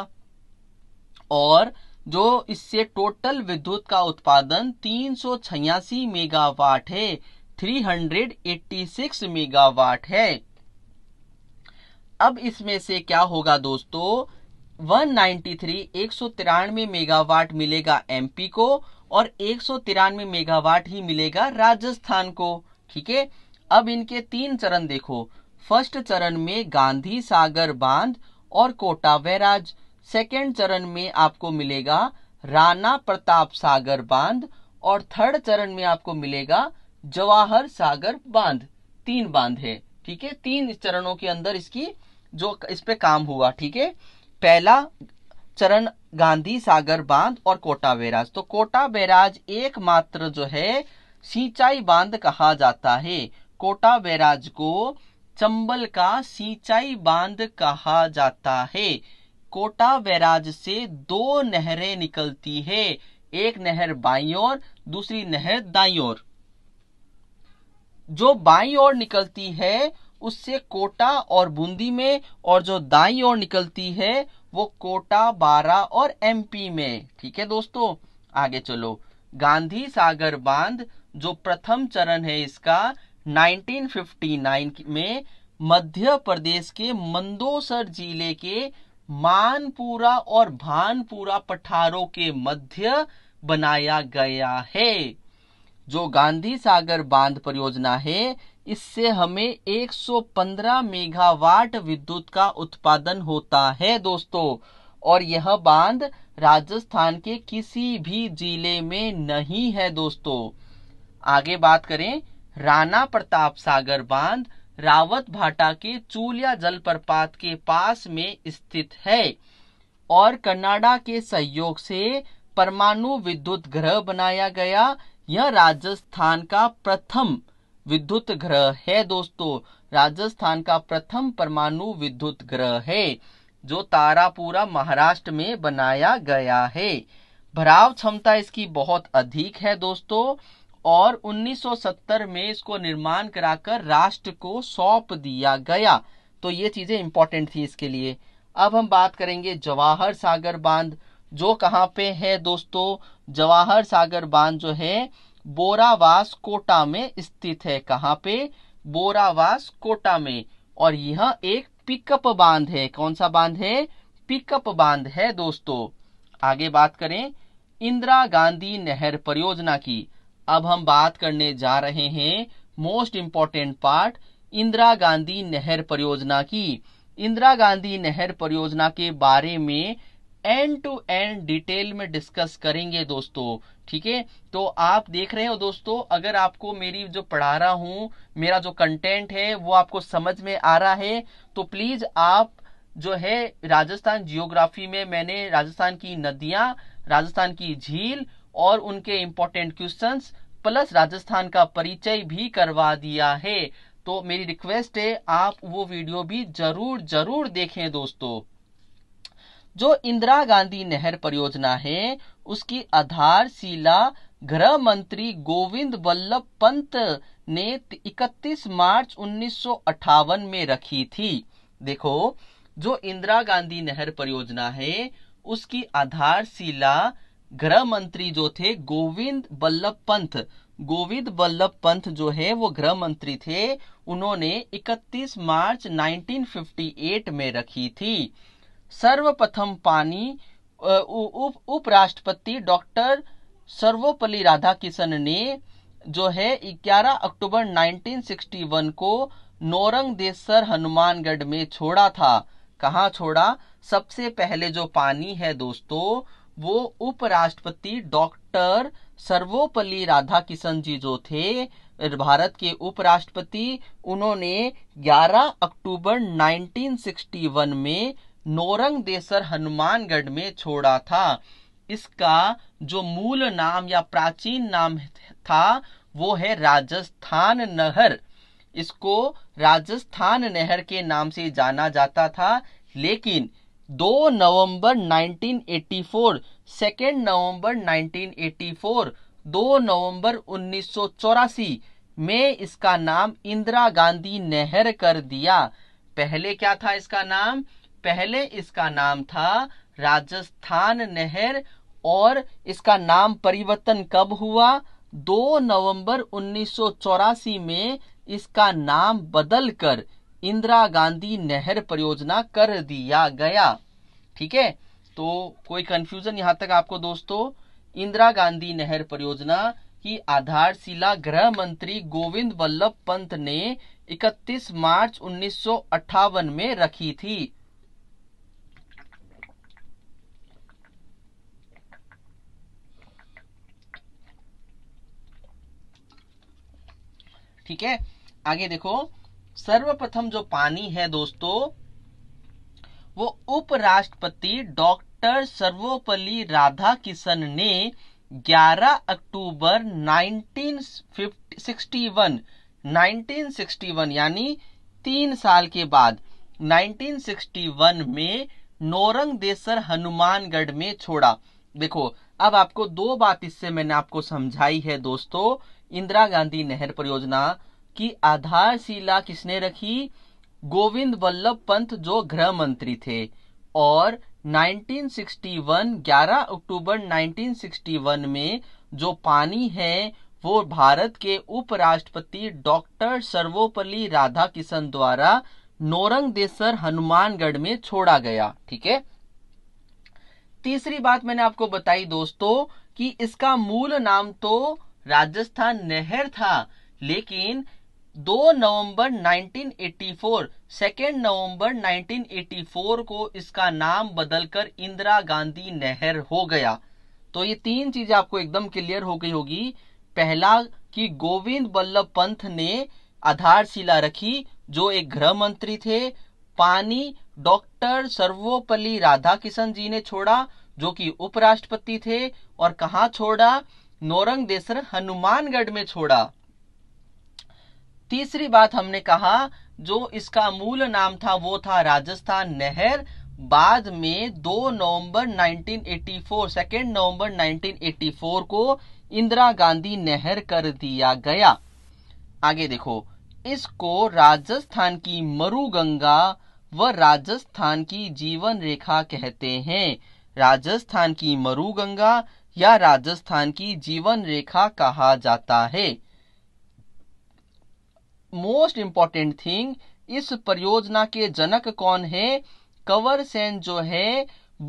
और जो इससे टोटल विद्युत का उत्पादन तीन मेगावाट है 386 मेगावाट है अब इसमें से क्या होगा दोस्तों 193 एक सौ तिरानवे मेगावाट मिलेगा एमपी को और एक सौ तिरानवे मेगावाट ही मिलेगा राजस्थान को ठीक है अब इनके तीन चरण देखो फर्स्ट चरण में गांधी सागर बांध और कोटा बैराज सेकेंड चरण में आपको मिलेगा राणा प्रताप सागर बांध और थर्ड चरण में आपको मिलेगा जवाहर सागर बांध तीन बांध है ठीक है तीन चरणों के अंदर इसकी जो इस पे काम हुआ ठीक है पहला चरण गांधी सागर बांध और कोटा बैराज तो कोटा बैराज एकमात्र जो है सिंचाई बांध कहा जाता है कोटा बैराज को चंबल का सिंचाई बांध कहा जाता है कोटा बैराज से दो नहरें निकलती है एक नहर बाई और दूसरी नहर दाई और जो बाई और निकलती है उससे कोटा और बूंदी में और जो दाई और निकलती है वो कोटा बारा और एमपी में ठीक है दोस्तों आगे चलो गांधी सागर बांध जो प्रथम चरण है इसका 1959 में मध्य प्रदेश के मंदोसर जिले के मानपुरा और भानपुरा पठारों के मध्य बनाया गया है जो गांधी सागर बांध परियोजना है इससे हमें 115 मेगावाट विद्युत का उत्पादन होता है दोस्तों और यह बांध राजस्थान के किसी भी जिले में नहीं है दोस्तों आगे बात करें राणा प्रताप सागर बांध रावत भाटा के चूलिया जलप्रपात के पास में स्थित है और कनाडा के सहयोग से परमाणु विद्युत ग्रह बनाया गया यह राजस्थान का प्रथम विद्युत ग्रह है दोस्तों राजस्थान का प्रथम परमाणु विद्युत ग्रह है जो तारापुरा महाराष्ट्र में बनाया गया है भराव क्षमता इसकी बहुत अधिक है दोस्तों और 1970 में इसको निर्माण कराकर राष्ट्र को सौंप दिया गया तो ये चीजें इंपॉर्टेंट थी इसके लिए अब हम बात करेंगे जवाहर सागर बांध जो कहाँ पे है दोस्तों जवाहर सागर बांध जो है बोरावास कोटा में स्थित है कहाँ पे बोरावास कोटा में और यह एक पिकअप बांध है कौन सा बांध है पिकअप बांध है दोस्तों आगे बात करें इंदिरा गांधी नहर परियोजना की अब हम बात करने जा रहे हैं most important part Indira Gandhi नहर परियोजना की इंदिरा गांधी नहर परियोजना के बारे में एंड टू एंड डिटेल में डिस्कस करेंगे दोस्तों ठीक है तो आप देख रहे हो दोस्तों अगर आपको मेरी जो पढ़ा रहा हूं मेरा जो कंटेंट है वो आपको समझ में आ रहा है तो प्लीज आप जो है राजस्थान जियोग्राफी में मैंने राजस्थान की नदियां राजस्थान की झील और उनके इम्पोर्टेंट क्वेश्चन प्लस राजस्थान का परिचय भी करवा दिया है तो मेरी रिक्वेस्ट है आप वो वीडियो भी जरूर जरूर देखें दोस्तों जो इंदिरा गांधी नहर परियोजना है उसकी आधारशिला गृह मंत्री गोविंद वल्लभ पंत ने 31 मार्च उन्नीस में रखी थी देखो जो इंदिरा गांधी नहर परियोजना है उसकी आधारशिला गृह मंत्री जो थे गोविंद बल्लभ पंत गोविंद बल्लभ पंत जो है वो गृह मंत्री थे उन्होंने 31 मार्च 1958 में रखी थी सर्वप्रथम पानी उपराष्ट्रपति डॉक्टर सर्वोपल्ली राधाकिशन ने जो है 11 अक्टूबर 1961 को नौरंगदेसर हनुमानगढ़ में छोड़ा था कहा छोड़ा सबसे पहले जो पानी है दोस्तों वो उपराष्ट्रपति डॉक्टर सर्वोपल्ली राधाकिशन जी जो थे भारत के उपराष्ट्रपति उन्होंने 11 अक्टूबर 1961 में नोरंग देसर हनुमानगढ़ में छोड़ा था इसका जो मूल नाम या प्राचीन नाम था वो है राजस्थान नहर इसको राजस्थान नहर के नाम से जाना जाता था लेकिन दो नवंबर 1984 सेकेंड नवंबर 1984 दो नवंबर उन्नीस में इसका नाम इंदिरा गांधी नहर कर दिया पहले क्या था इसका नाम पहले इसका नाम था राजस्थान नहर और इसका नाम परिवर्तन कब हुआ दो नवंबर उन्नीस में इसका नाम बदलकर इंदिरा गांधी नहर परियोजना कर दिया गया ठीक है तो कोई कंफ्यूजन यहां तक आपको दोस्तों इंदिरा गांधी नहर परियोजना की आधारशिला गृह मंत्री गोविंद वल्लभ पंत ने 31 मार्च उन्नीस में रखी थी ठीक है आगे देखो सर्वप्रथम जो पानी है दोस्तों वो उपराष्ट्रपति डॉक्टर सर्वोपल्ली राधा किशन ने 11 अक्टूबर 1961 1961 यानी तीन साल के बाद 1961 में नोरंग देसर हनुमानगढ़ में छोड़ा देखो अब आपको दो बात इससे मैंने आपको समझाई है दोस्तों इंदिरा गांधी नहर परियोजना की आधारशिला किसने रखी गोविंद वल्लभ पंत जो गृह मंत्री थे और 1961 11 अक्टूबर 1961 में जो पानी है वो भारत के उपराष्ट्रपति डॉक्टर सर्वोपल्ली राधा किशन द्वारा नोरंगदेसर हनुमानगढ़ में छोड़ा गया ठीक है तीसरी बात मैंने आपको बताई दोस्तों कि इसका मूल नाम तो राजस्थान नहर था लेकिन दो नवंबर 1984 सेकेंड नवंबर 1984 को इसका नाम बदलकर इंदिरा गांधी नहर हो गया तो ये तीन चीजें आपको एकदम क्लियर हो गई होगी पहला कि गोविंद बल्लभ पंत ने आधारशिला रखी जो एक गृह मंत्री थे पानी डॉक्टर सर्वोपल्ली राधाकिशन जी ने छोड़ा जो कि उपराष्ट्रपति थे और कहा छोड़ा नोरंग देसर हनुमानगढ़ में छोड़ा तीसरी बात हमने कहा जो इसका मूल नाम था वो था राजस्थान नहर बाद में 2 नवंबर 1984 सेकेंड नवंबर 1984 को इंदिरा गांधी नहर कर दिया गया आगे देखो इसको राजस्थान की मरुगंगा व राजस्थान की जीवन रेखा कहते हैं राजस्थान की मरुगंगा या राजस्थान की जीवन रेखा कहा जाता है मोस्ट इम्पॉर्टेंट थिंग इस परियोजना के जनक कौन है कवर सेन जो है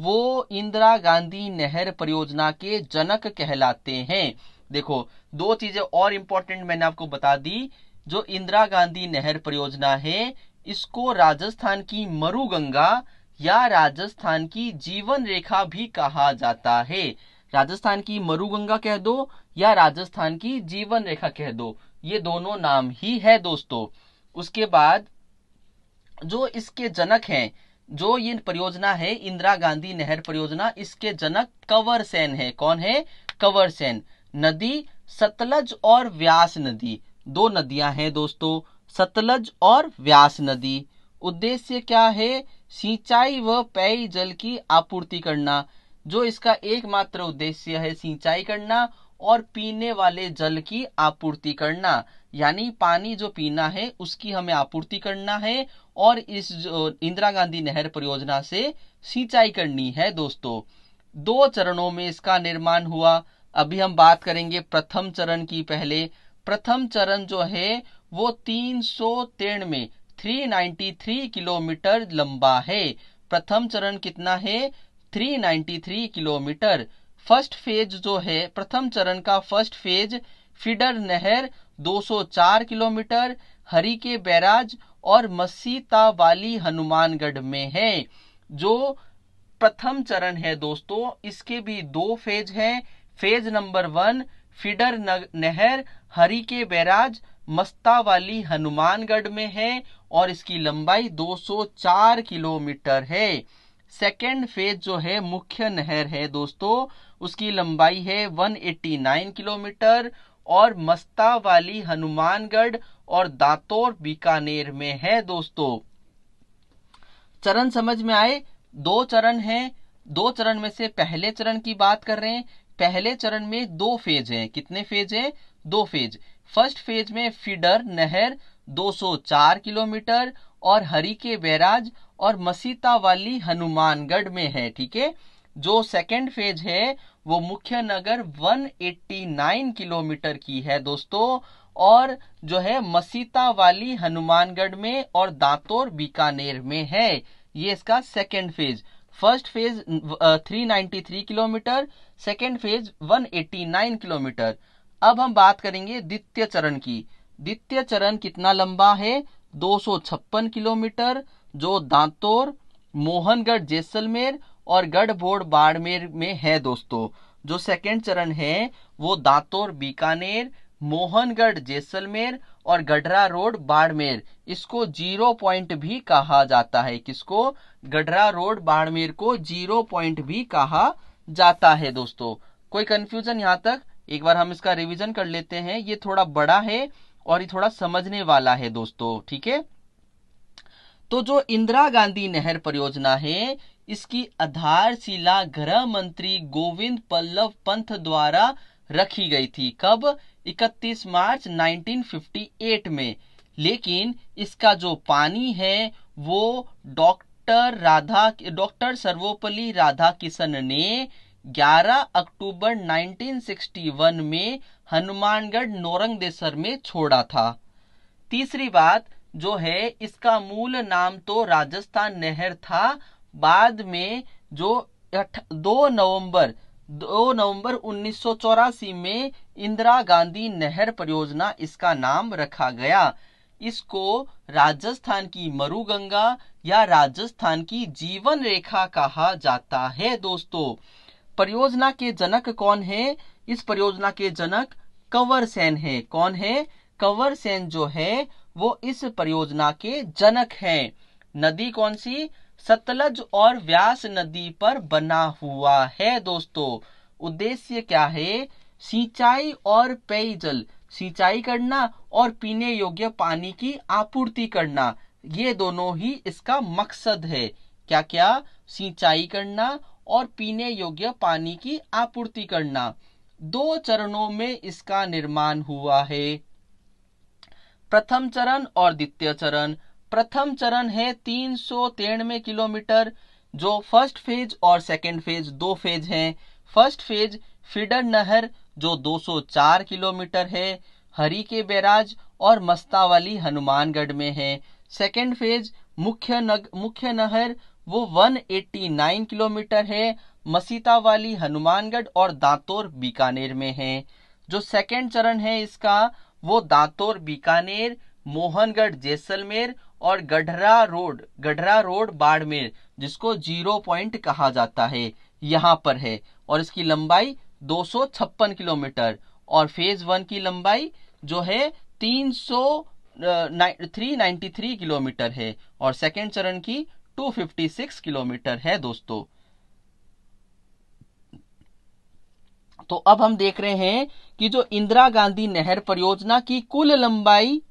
वो इंदिरा गांधी नहर परियोजना के जनक कहलाते हैं देखो दो चीजें और इम्पोर्टेंट मैंने आपको बता दी जो इंदिरा गांधी नहर परियोजना है इसको राजस्थान की मरुगंगा या राजस्थान की जीवन रेखा भी कहा जाता है राजस्थान की मरुगंगा कह दो या राजस्थान की जीवन रेखा कह दो ये दोनों नाम ही है दोस्तों उसके बाद जो इसके जनक हैं जो ये परियोजना है इंदिरा गांधी नहर परियोजना इसके जनक कवर सेन है कौन है कंवर सेन नदी सतलज और व्यास नदी दो नदियां हैं दोस्तों सतलज और व्यास नदी उद्देश्य क्या है सिंचाई व पेयजल की आपूर्ति करना जो इसका एकमात्र उद्देश्य है सिंचाई करना और पीने वाले जल की आपूर्ति करना यानी पानी जो पीना है उसकी हमें आपूर्ति करना है और इस इंदिरा गांधी नहर परियोजना से सिंचाई करनी है दोस्तों दो चरणों में इसका निर्माण हुआ अभी हम बात करेंगे प्रथम चरण की पहले प्रथम चरण जो है वो तीन सौ में थ्री किलोमीटर लंबा है प्रथम चरण कितना है three ninety three kilometre first phase जो है प्रथम चरण का फर्स्ट फेज फीडर नहर 204 किलोमीटर हरी के बैराज और मसीता वाली हनुमानगढ़ में है जो प्रथम चरण है दोस्तों इसके भी दो फेज हैं फेज नंबर वन फीडर नहर हरी के बैराज मस्ता वाली हनुमानगढ़ में है और इसकी लंबाई 204 किलोमीटर है सेकेंड फेज जो है मुख्य नहर है दोस्तों उसकी लंबाई है 189 किलोमीटर और मस्ता वाली हनुमानगढ़ और दातोर बीकानेर में है दोस्तों चरण समझ में आए दो चरण हैं दो चरण में से पहले चरण की बात कर रहे हैं पहले चरण में दो फेज हैं कितने फेज हैं दो फेज फर्स्ट फेज में फीडर नहर 204 किलोमीटर और हरी के बैराज और मसीता वाली हनुमानगढ़ में है ठीक है जो सेकेंड फेज है वो मुख्य नगर 189 किलोमीटर की है दोस्तों और जो है मसीता वाली हनुमानगढ़ में और दांतोर बीकानेर में है ये इसका second phase first phase 393 kilometre second phase 189 kilometre अब हम बात करेंगे द्वितीय चरण की द्वितीय चरण कितना लंबा है 256 किलोमीटर जो दांतोर मोहनगढ़ जैसलमेर और गढ़बोड़ बाड़मेर में है दोस्तों जो सेकेंड चरण है वो दांतोर बीकानेर मोहनगढ़ जैसलमेर और गढ़रा रोड बाड़मेर इसको जीरो पॉइंट भी कहा जाता है किसको गढ़रा रोड बाड़मेर को जीरो पॉइंट भी कहा जाता है दोस्तों कोई कंफ्यूजन यहाँ तक एक बार हम इसका रिवीजन कर लेते हैं ये थोड़ा बड़ा है और ये थोड़ा समझने वाला है दोस्तों ठीक है तो जो इंदिरा गांधी नहर परियोजना है इसकी आधारशिला गृह मंत्री गोविंद पल्लव पंथ द्वारा रखी गई थी कब 31 मार्च 1958 में लेकिन इसका जो पानी है वो डॉक्टर राधा डॉक्टर सर्वोपल्ली राधा किशन ने 11 अक्टूबर 1961 में हनुमानगढ़ नोरंगदेसर में छोड़ा था तीसरी बात जो है इसका मूल नाम तो राजस्थान नहर था बाद में जो दो नवंबर दो नवंबर उन्नीस में इंदिरा गांधी नहर परियोजना इसका नाम रखा गया इसको राजस्थान की मरुगंगा या राजस्थान की जीवन रेखा कहा जाता है दोस्तों परियोजना के जनक कौन है इस परियोजना के जनक कंवर सेन है कौन है कंवर सेन जो है वो इस परियोजना के जनक हैं नदी कौन सी सतलज और व्यास नदी पर बना हुआ है दोस्तों उद्देश्य क्या है सिंचाई और पेयजल सिंचाई करना और पीने योग्य पानी की आपूर्ति करना ये दोनों ही इसका मकसद है क्या क्या सिंचाई करना और पीने योग्य पानी की आपूर्ति करना दो चरणों में इसका निर्माण हुआ है प्रथम चरण और द्वितीय चरण प्रथम चरण है तीन सौ किलोमीटर जो फर्स्ट फेज और सेकेंड फेज दो फेज हैं फर्स्ट फेज फीडर नहर जो 204 किलोमीटर है हरी के बैराज और मस्तावली हनुमानगढ़ में है सेकेंड फेज मुख्य नग, मुख्य नहर वो 189 किलोमीटर है मसीतावाली हनुमानगढ़ और दांतोर बीकानेर में है जो सेकेंड चरण है इसका वो दातोर बीकानेर मोहनगढ़ जैसलमेर और गढ़रा रोड गढ़रा रोड बाड़मेर जिसको जीरो पॉइंट कहा जाता है यहाँ पर है और इसकी लंबाई दो किलोमीटर और फेज वन की लंबाई जो है तीन थ्री नाइन्टी थ्री किलोमीटर है और सेकेंड चरण की 256 किलोमीटर है दोस्तों तो अब हम देख रहे हैं कि जो इंदिरा गांधी नहर परियोजना की कुल लंबाई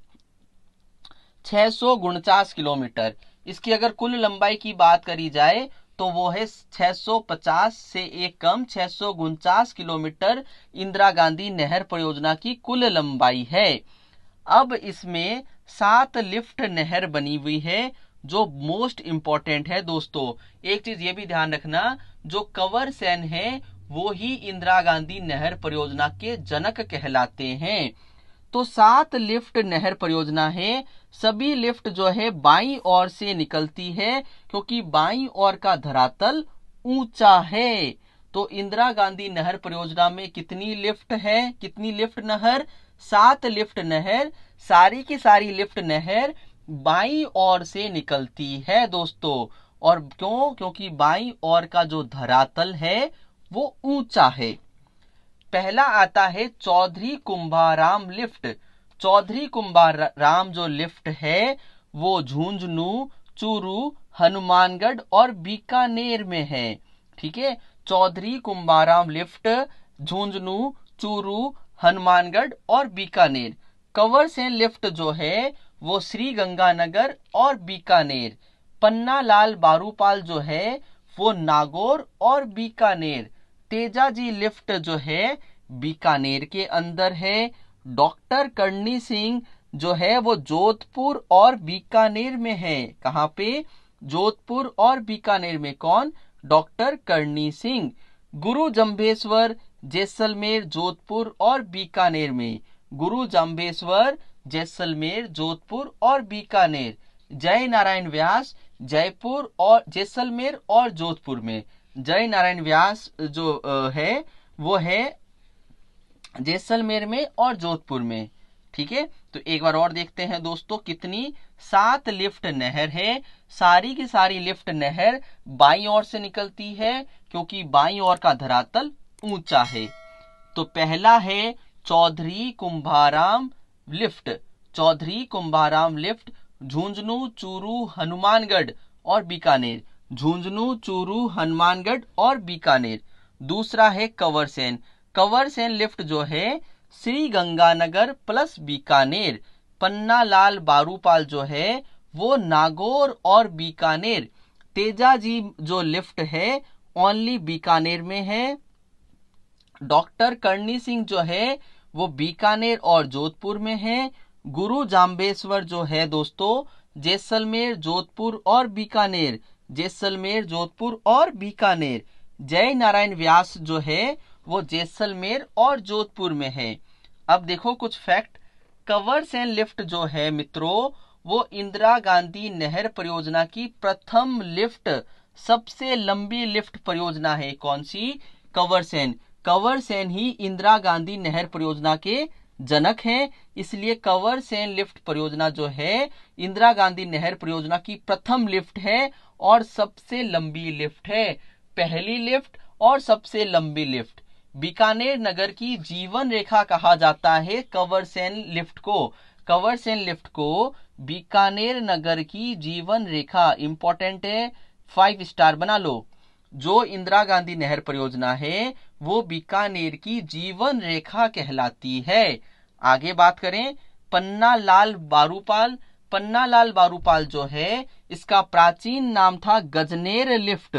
छह सौ किलोमीटर इसकी अगर कुल लंबाई की बात करी जाए तो वो है 650 से एक कम छह किलोमीटर इंदिरा गांधी नहर परियोजना की कुल लंबाई है अब इसमें सात लिफ्ट नहर बनी हुई है जो मोस्ट इंपॉर्टेंट है दोस्तों एक चीज ये भी ध्यान रखना जो कवर सेन है वो ही इंदिरा गांधी नहर परियोजना के जनक कहलाते हैं तो सात लिफ्ट नहर परियोजना है सभी लिफ्ट जो है बाई और से निकलती है क्योंकि बाई और का धरातल ऊंचा है तो इंदिरा गांधी नहर परियोजना में कितनी लिफ्ट है कितनी लिफ्ट नहर सात लिफ्ट नहर सारी की सारी लिफ्ट नहर बाई और से निकलती है दोस्तों और क्यों क्योंकि बाई और का जो धरातल है वो ऊंचा है पहला आता है चौधरी कुंभाराम लिफ्ट चौधरी कुंभाराम जो लिफ्ट है वो झुंझुनू चूरू हनुमानगढ़ और बीकानेर में है ठीक है चौधरी कुंभाराम लिफ्ट झुंझुनू चूरू हनुमानगढ़ और बीकानेर कवर से लिफ्ट जो है वो श्री गंगानगर और बीकानेर पन्ना लाल बारूपाल जो है वो नागौर और बीकानेर तेजाजी लिफ्ट जो है बीकानेर के अंदर है डॉक्टर करणी सिंह जो है वो जोधपुर और बीकानेर में है कहाँ पे जोधपुर और बीकानेर में कौन डॉक्टर करणी सिंह गुरु जम्भेश्वर जैसलमेर जोधपुर और बीकानेर में गुरु जम्भेश्वर जैसलमेर जोधपुर और बीकानेर जय नारायण व्यास जयपुर और जैसलमेर और जोधपुर में जय नारायण व्यास जो है वो है जैसलमेर में और जोधपुर में ठीक है तो एक बार और देखते हैं दोस्तों कितनी सात लिफ्ट नहर है सारी की सारी लिफ्ट नहर बाई ओर से निकलती है क्योंकि बाई ओर का धरातल ऊंचा है तो पहला है चौधरी कुंभाराम लिफ्ट चौधरी कुंभाराम लिफ्ट झुंझुनू चूरू हनुमानगढ़ और बीकानेर झुंझुनू चूरू हनुमानगढ़ और बीकानेर दूसरा है कंवर सेन सेन लिफ्ट जो है श्री गंगानगर प्लस बीकानेर पन्ना लाल बारूपाल जो है वो नागौर और बीकानेर तेजा जी जो लिफ्ट है ओनली बीकानेर में है डॉक्टर करणी सिंह जो है वो बीकानेर और जोधपुर में है गुरु जाम्बेश्वर जो है दोस्तों जैसलमेर जोधपुर और बीकानेर जैसलमेर जोधपुर और बीकानेर जय नारायण व्यास जो है वो जैसलमेर और जोधपुर में है अब देखो कुछ फैक्ट कवर्स एंड लिफ्ट जो है मित्रों वो इंदिरा गांधी नहर परियोजना की प्रथम लिफ्ट सबसे लंबी लिफ्ट परियोजना है कौन सी कवरसेन कवरसेन ही इंदिरा गांधी नहर परियोजना के जनक हैं इसलिए कवर सेन लिफ्ट परियोजना जो है इंदिरा गांधी नहर परियोजना की प्रथम लिफ्ट है और सबसे लंबी लिफ्ट है पहली लिफ्ट और सबसे लंबी लिफ्ट बीकानेर नगर की जीवन रेखा कहा जाता है कवर सेन लिफ्ट को कवर सेन लिफ्ट को बीकानेर नगर की जीवन रेखा इंपॉर्टेंट है फाइव स्टार बना लो जो इंदिरा गांधी नहर परियोजना है वो बीकानेर की जीवन रेखा कहलाती है आगे बात करें पन्ना लाल बारूपाल पन्नालाल बारूपाल जो है इसका प्राचीन नाम था गजनेर लिफ्ट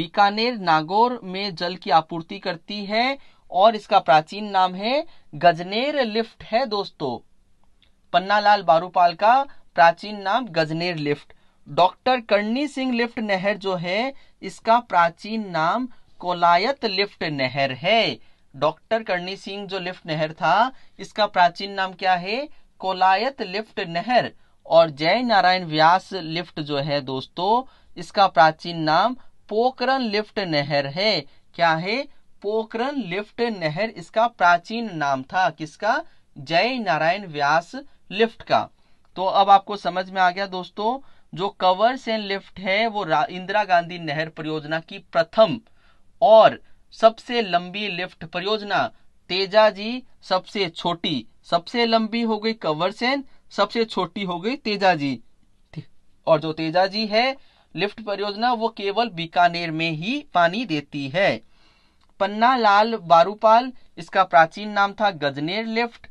बीकानेर नागौर में जल की आपूर्ति करती है और इसका प्राचीन नाम है गजनेर लिफ्ट है दोस्तों पन्नालाल बारूपाल का प्राचीन नाम गजनेर लिफ्ट डॉक्टर करनी सिंह लिफ्ट नहर जो है इसका प्राचीन नाम कोलायत लिफ्ट नहर है डॉक्टर करनी सिंह जो लिफ्ट नहर था इसका प्राचीन नाम क्या है कोलायत लिफ्ट नहर और जय नारायण व्यास लिफ्ट जो है दोस्तों इसका प्राचीन नाम पोकरन लिफ्ट नहर है क्या है पोकरण लिफ्ट नहर इसका प्राचीन नाम था किसका जय नारायण व्यास लिफ्ट का तो अब आपको समझ में आ गया दोस्तों जो कवर सेन लिफ्ट है वो इंदिरा गांधी नहर परियोजना की प्रथम और सबसे लंबी लिफ्ट परियोजना तेजा जी सबसे छोटी सबसे लंबी हो गई कवर सेन सबसे छोटी हो गई तेजा जी और जो तेजा जी है लिफ्ट परियोजना वो केवल बीकानेर में ही पानी देती है पन्ना लाल बारूपाल इसका प्राचीन नाम था गजनेर लिफ्ट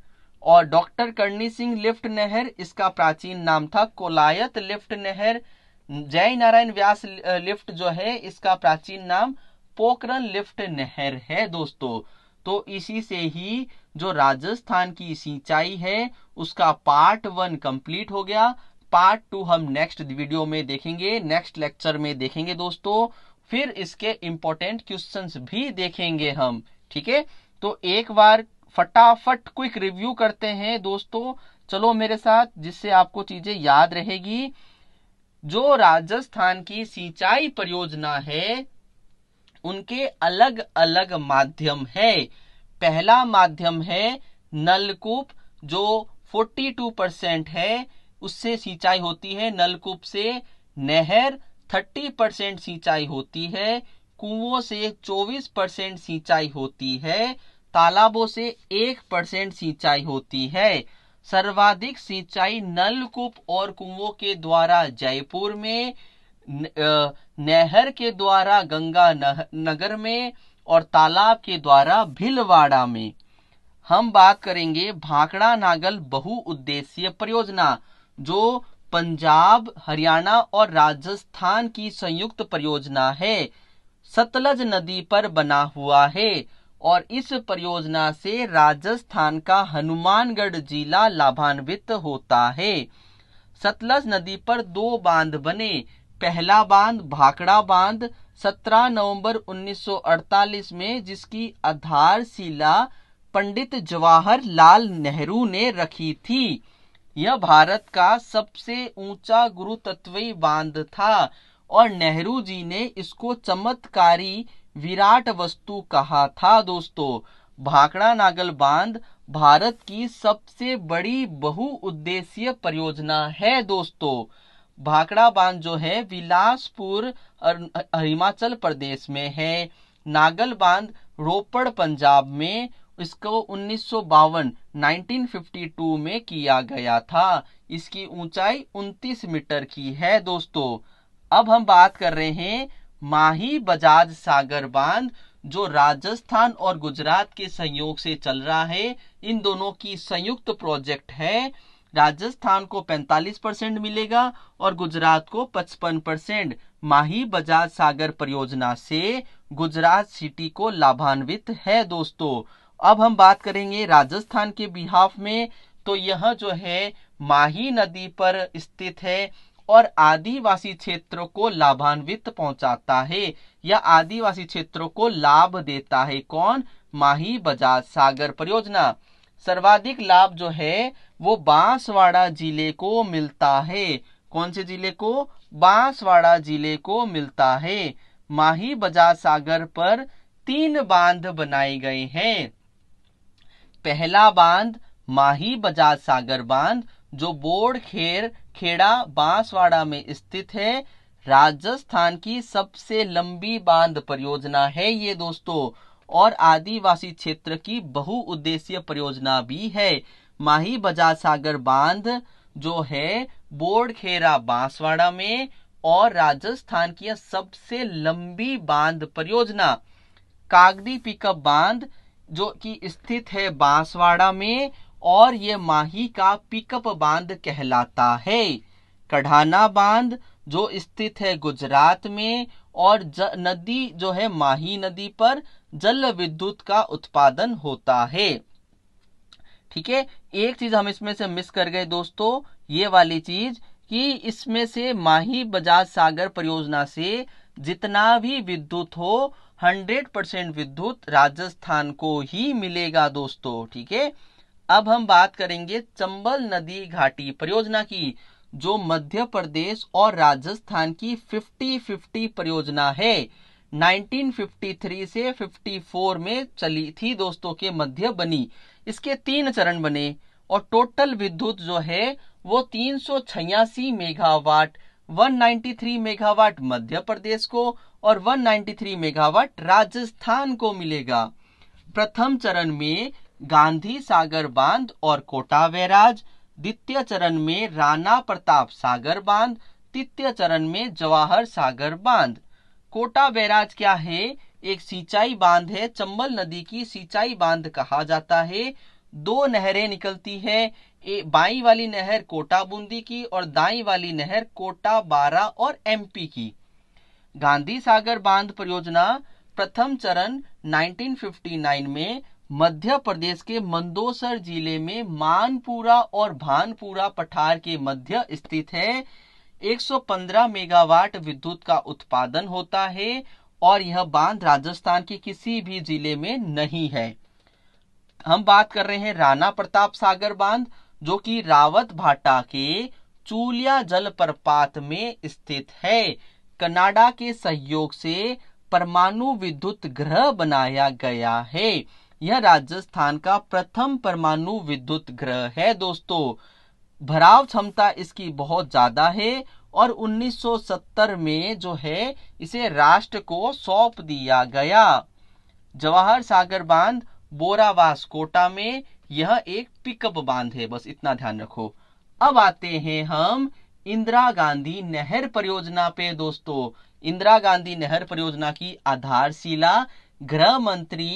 और डॉक्टर करणी सिंह लिफ्ट नहर इसका प्राचीन नाम था कोलायत लिफ्ट नहर जय नारायण व्यास लिफ्ट जो है इसका प्राचीन नाम पोकरण लिफ्ट नहर है दोस्तों तो इसी से ही जो राजस्थान की सिंचाई है उसका पार्ट वन कंप्लीट हो गया पार्ट टू हम नेक्स्ट वीडियो में देखेंगे नेक्स्ट लेक्चर में देखेंगे दोस्तों फिर इसके इंपॉर्टेंट क्वेश्चंस भी देखेंगे हम ठीक है तो एक बार फटाफट क्विक रिव्यू करते हैं दोस्तों चलो मेरे साथ जिससे आपको चीजें याद रहेगी जो राजस्थान की सिंचाई परियोजना है उनके अलग अलग माध्यम है पहला माध्यम है नलकूप जो 42 परसेंट है उससे सिंचाई होती है नलकूप से नहर 30 परसेंट सिंचाई होती है कुओं से 24 परसेंट सिंचाई होती है तालाबों से 1 परसेंट सिंचाई होती है सर्वाधिक सिंचाई नलकूप और कुओं के द्वारा जयपुर में नहर के द्वारा गंगा नगर में और तालाब के द्वारा भिलवाड़ा में हम बात करेंगे भाकड़ा नागल उद्देश्य परियोजना जो पंजाब हरियाणा और राजस्थान की संयुक्त परियोजना है सतलज नदी पर बना हुआ है और इस परियोजना से राजस्थान का हनुमानगढ़ जिला लाभान्वित होता है सतलज नदी पर दो बांध बने पहला बांध भाकड़ा बांध 17 नवंबर 1948 में जिसकी आधारशिला पंडित जवाहरलाल नेहरू ने रखी थी यह भारत का सबसे ऊंचा गुरुतत्वी बांध था और नेहरू जी ने इसको चमत्कारी विराट वस्तु कहा था दोस्तों भाकड़ा नागल बांध भारत की सबसे बड़ी बहुउद्देशीय परियोजना है दोस्तों भाखड़ा बांध जो है विलासपुर हिमाचल प्रदेश में है नागल बांध रोपड़ पंजाब में इसको उन्नीस 1952 में किया गया था इसकी ऊंचाई 29 मीटर की है दोस्तों अब हम बात कर रहे हैं माही बजाज सागर बांध जो राजस्थान और गुजरात के संयोग से चल रहा है इन दोनों की संयुक्त प्रोजेक्ट है राजस्थान को 45 परसेंट मिलेगा और गुजरात को 55 परसेंट माही बजाज सागर परियोजना से गुजरात सिटी को लाभान्वित है दोस्तों अब हम बात करेंगे राजस्थान के बिहाफ में तो यह जो है माही नदी पर स्थित है और आदिवासी क्षेत्रों को लाभान्वित पहुंचाता है या आदिवासी क्षेत्रों को लाभ देता है कौन माही बजाज सागर परियोजना सर्वाधिक लाभ जो है वो बांसवाड़ा जिले को मिलता है कौन से जिले को बांसवाड़ा जिले को मिलता है माही बजाज सागर पर तीन बांध बनाए गए हैं पहला बांध माही बजाज सागर बांध जो बोर्ड खेर खेड़ा बांसवाड़ा में स्थित है राजस्थान की सबसे लंबी बांध परियोजना है ये दोस्तों और आदिवासी क्षेत्र की बहुउद्देशीय परियोजना भी है माही बजाज सागर बांध जो है बोर्डखेरा बांसवाड़ा में और राजस्थान की सबसे लंबी बांध परियोजना कागदी पिकअप बांध जो कि स्थित है बांसवाड़ा में और ये माही का पिकअप बांध कहलाता है कढ़ाना बांध जो स्थित है गुजरात में और ज, नदी जो है माही नदी पर जल विद्युत का उत्पादन होता है ठीक है एक चीज हम इसमें से मिस कर गए दोस्तों ये वाली चीज कि इसमें से माही बजाज सागर परियोजना से जितना भी विद्युत हो 100 परसेंट विद्युत राजस्थान को ही मिलेगा दोस्तों ठीक है अब हम बात करेंगे चंबल नदी घाटी परियोजना की जो मध्य प्रदेश और राजस्थान की 50-50 परियोजना है 1953 से 54 में चली थी दोस्तों के मध्य बनी इसके तीन चरण बने और टोटल विद्युत जो है वो तीन मेगावाट 193 मेगावाट मध्य प्रदेश को और 193 मेगावाट राजस्थान को मिलेगा प्रथम चरण में गांधी सागर बांध और कोटा बैराज द्वितीय चरण में राणा प्रताप सागर बांध तृतीय चरण में जवाहर सागर बांध कोटा बैराज क्या है एक सिंचाई बांध है चंबल नदी की सिंचाई बांध कहा जाता है दो नहरें निकलती है बाई वाली नहर कोटा बूंदी की और दाई वाली नहर कोटा बारा और एमपी की गांधी सागर बांध परियोजना प्रथम चरण 1959 में मध्य प्रदेश के मंदोसर जिले में मानपुरा और भानपुरा पठार के मध्य स्थित है 115 मेगावाट विद्युत का उत्पादन होता है और यह बांध राजस्थान के किसी भी जिले में नहीं है हम बात कर रहे हैं राणा प्रताप सागर बांध जो कि रावत भाटा के चूलिया जलप्रपात में स्थित है कनाडा के सहयोग से परमाणु विद्युत ग्रह बनाया गया है यह राजस्थान का प्रथम परमाणु विद्युत ग्रह है दोस्तों भराव क्षमता इसकी बहुत ज्यादा है और 1970 में जो है इसे राष्ट्र को सौंप दिया गया जवाहर सागर बांध बोरावास कोटा में यह एक पिकअप बांध है बस इतना ध्यान रखो अब आते हैं हम इंदिरा गांधी नहर परियोजना पे दोस्तों इंदिरा गांधी नहर परियोजना की आधारशिला गृह मंत्री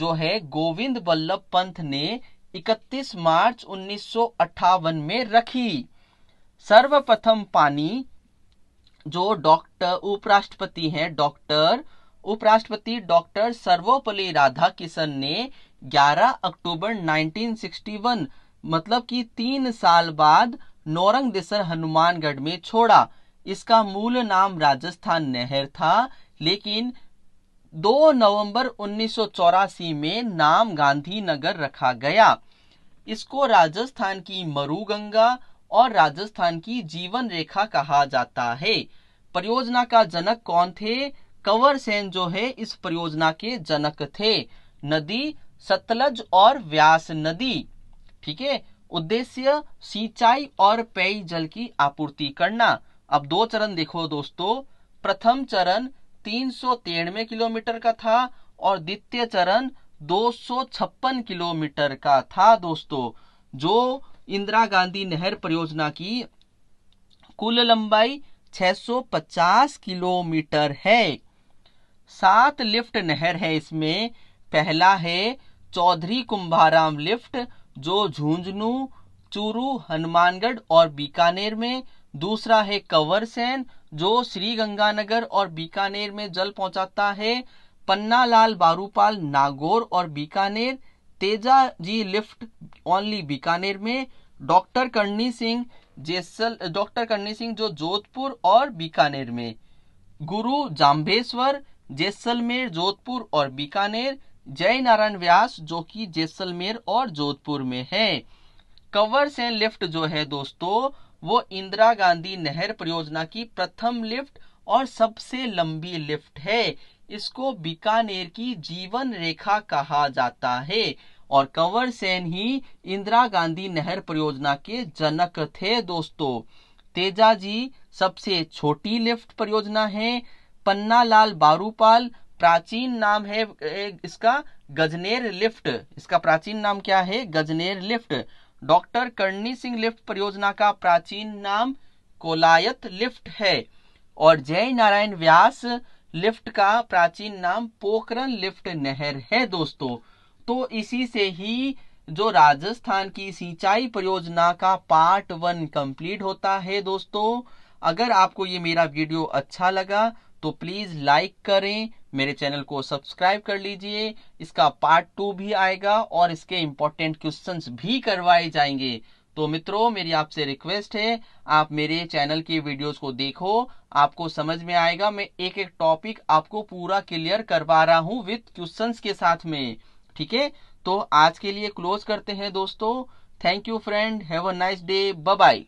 जो है गोविंद बल्लभ पंत ने 31 मार्च उन्नीस में रखी सर्वप्रथम पानी जो डॉक्टर उपराष्ट्रपति हैं डॉक्टर उपराष्ट्रपति डॉक्टर सर्वोपल्ली राधा किशन ने 11 अक्टूबर 1961 मतलब कि तीन साल बाद नोरंग दिसर हनुमानगढ़ में छोड़ा इसका मूल नाम राजस्थान नहर था लेकिन 2 नवंबर 1984 में नाम गांधीनगर रखा गया इसको राजस्थान की मरुगंगा और राजस्थान की जीवन रेखा कहा जाता है परियोजना का जनक कौन थे कंवर सेन जो है इस परियोजना के जनक थे नदी सतलज और व्यास नदी ठीक है उद्देश्य सिंचाई और पेयजल की आपूर्ति करना अब दो चरण देखो दोस्तों प्रथम चरण तीन किलोमीटर का था और द्वितीय चरण दो किलोमीटर का था दोस्तों जो इंदिरा गांधी नहर परियोजना की कुल लंबाई 650 किलोमीटर है सात लिफ्ट नहर है इसमें पहला है चौधरी कुंभाराम लिफ्ट जो झुंझुनू चूरू हनुमानगढ़ और बीकानेर में दूसरा है कंवर सेन जो श्री गंगानगर और बीकानेर में जल पहुंचाता है पन्नालाल बारूपाल नागौर और बीकानेर तेजा जी लिफ्ट ओनली बीकानेर में डॉक्टर करणी सिंह जैसल डॉक्टर करणी सिंह जो जोधपुर और बीकानेर में गुरु जाम्बेश्वर जैसलमेर जोधपुर और बीकानेर जय नारायण व्यास जो कि जैसलमेर और जोधपुर में है कवर्स एंड लिफ्ट जो है दोस्तों वो इंदिरा गांधी नहर परियोजना की प्रथम लिफ्ट और सबसे लंबी लिफ्ट है इसको बीकानेर की जीवन रेखा कहा जाता है और कंवर सेन ही इंदिरा गांधी नहर परियोजना के जनक थे दोस्तों तेजा जी सबसे छोटी लिफ्ट परियोजना है पन्ना लाल बारूपाल प्राचीन नाम है इसका गजनेर लिफ्ट इसका प्राचीन नाम क्या है Gajner lift doctor Karni Singh lift परियोजना का प्राचीन नाम कोलायत लिफ्ट है और जय नारायण व्यास लिफ्ट का प्राचीन नाम पोखरन लिफ्ट नहर है दोस्तों तो इसी से ही जो राजस्थान की सिंचाई परियोजना का पार्ट वन कंप्लीट होता है दोस्तों अगर आपको ये मेरा वीडियो अच्छा लगा तो प्लीज लाइक करें मेरे चैनल को सब्सक्राइब कर लीजिए इसका पार्ट टू भी आएगा और इसके इम्पोर्टेंट क्वेश्चंस भी करवाए जाएंगे तो मित्रों मेरी आपसे रिक्वेस्ट है आप मेरे चैनल के वीडियोस को देखो आपको समझ में आएगा मैं एक एक टॉपिक आपको पूरा क्लियर करवा रहा हूँ विथ क्वेश्चंस के साथ में ठीक है तो आज के लिए क्लोज करते हैं दोस्तों thank you friend have a nice day bye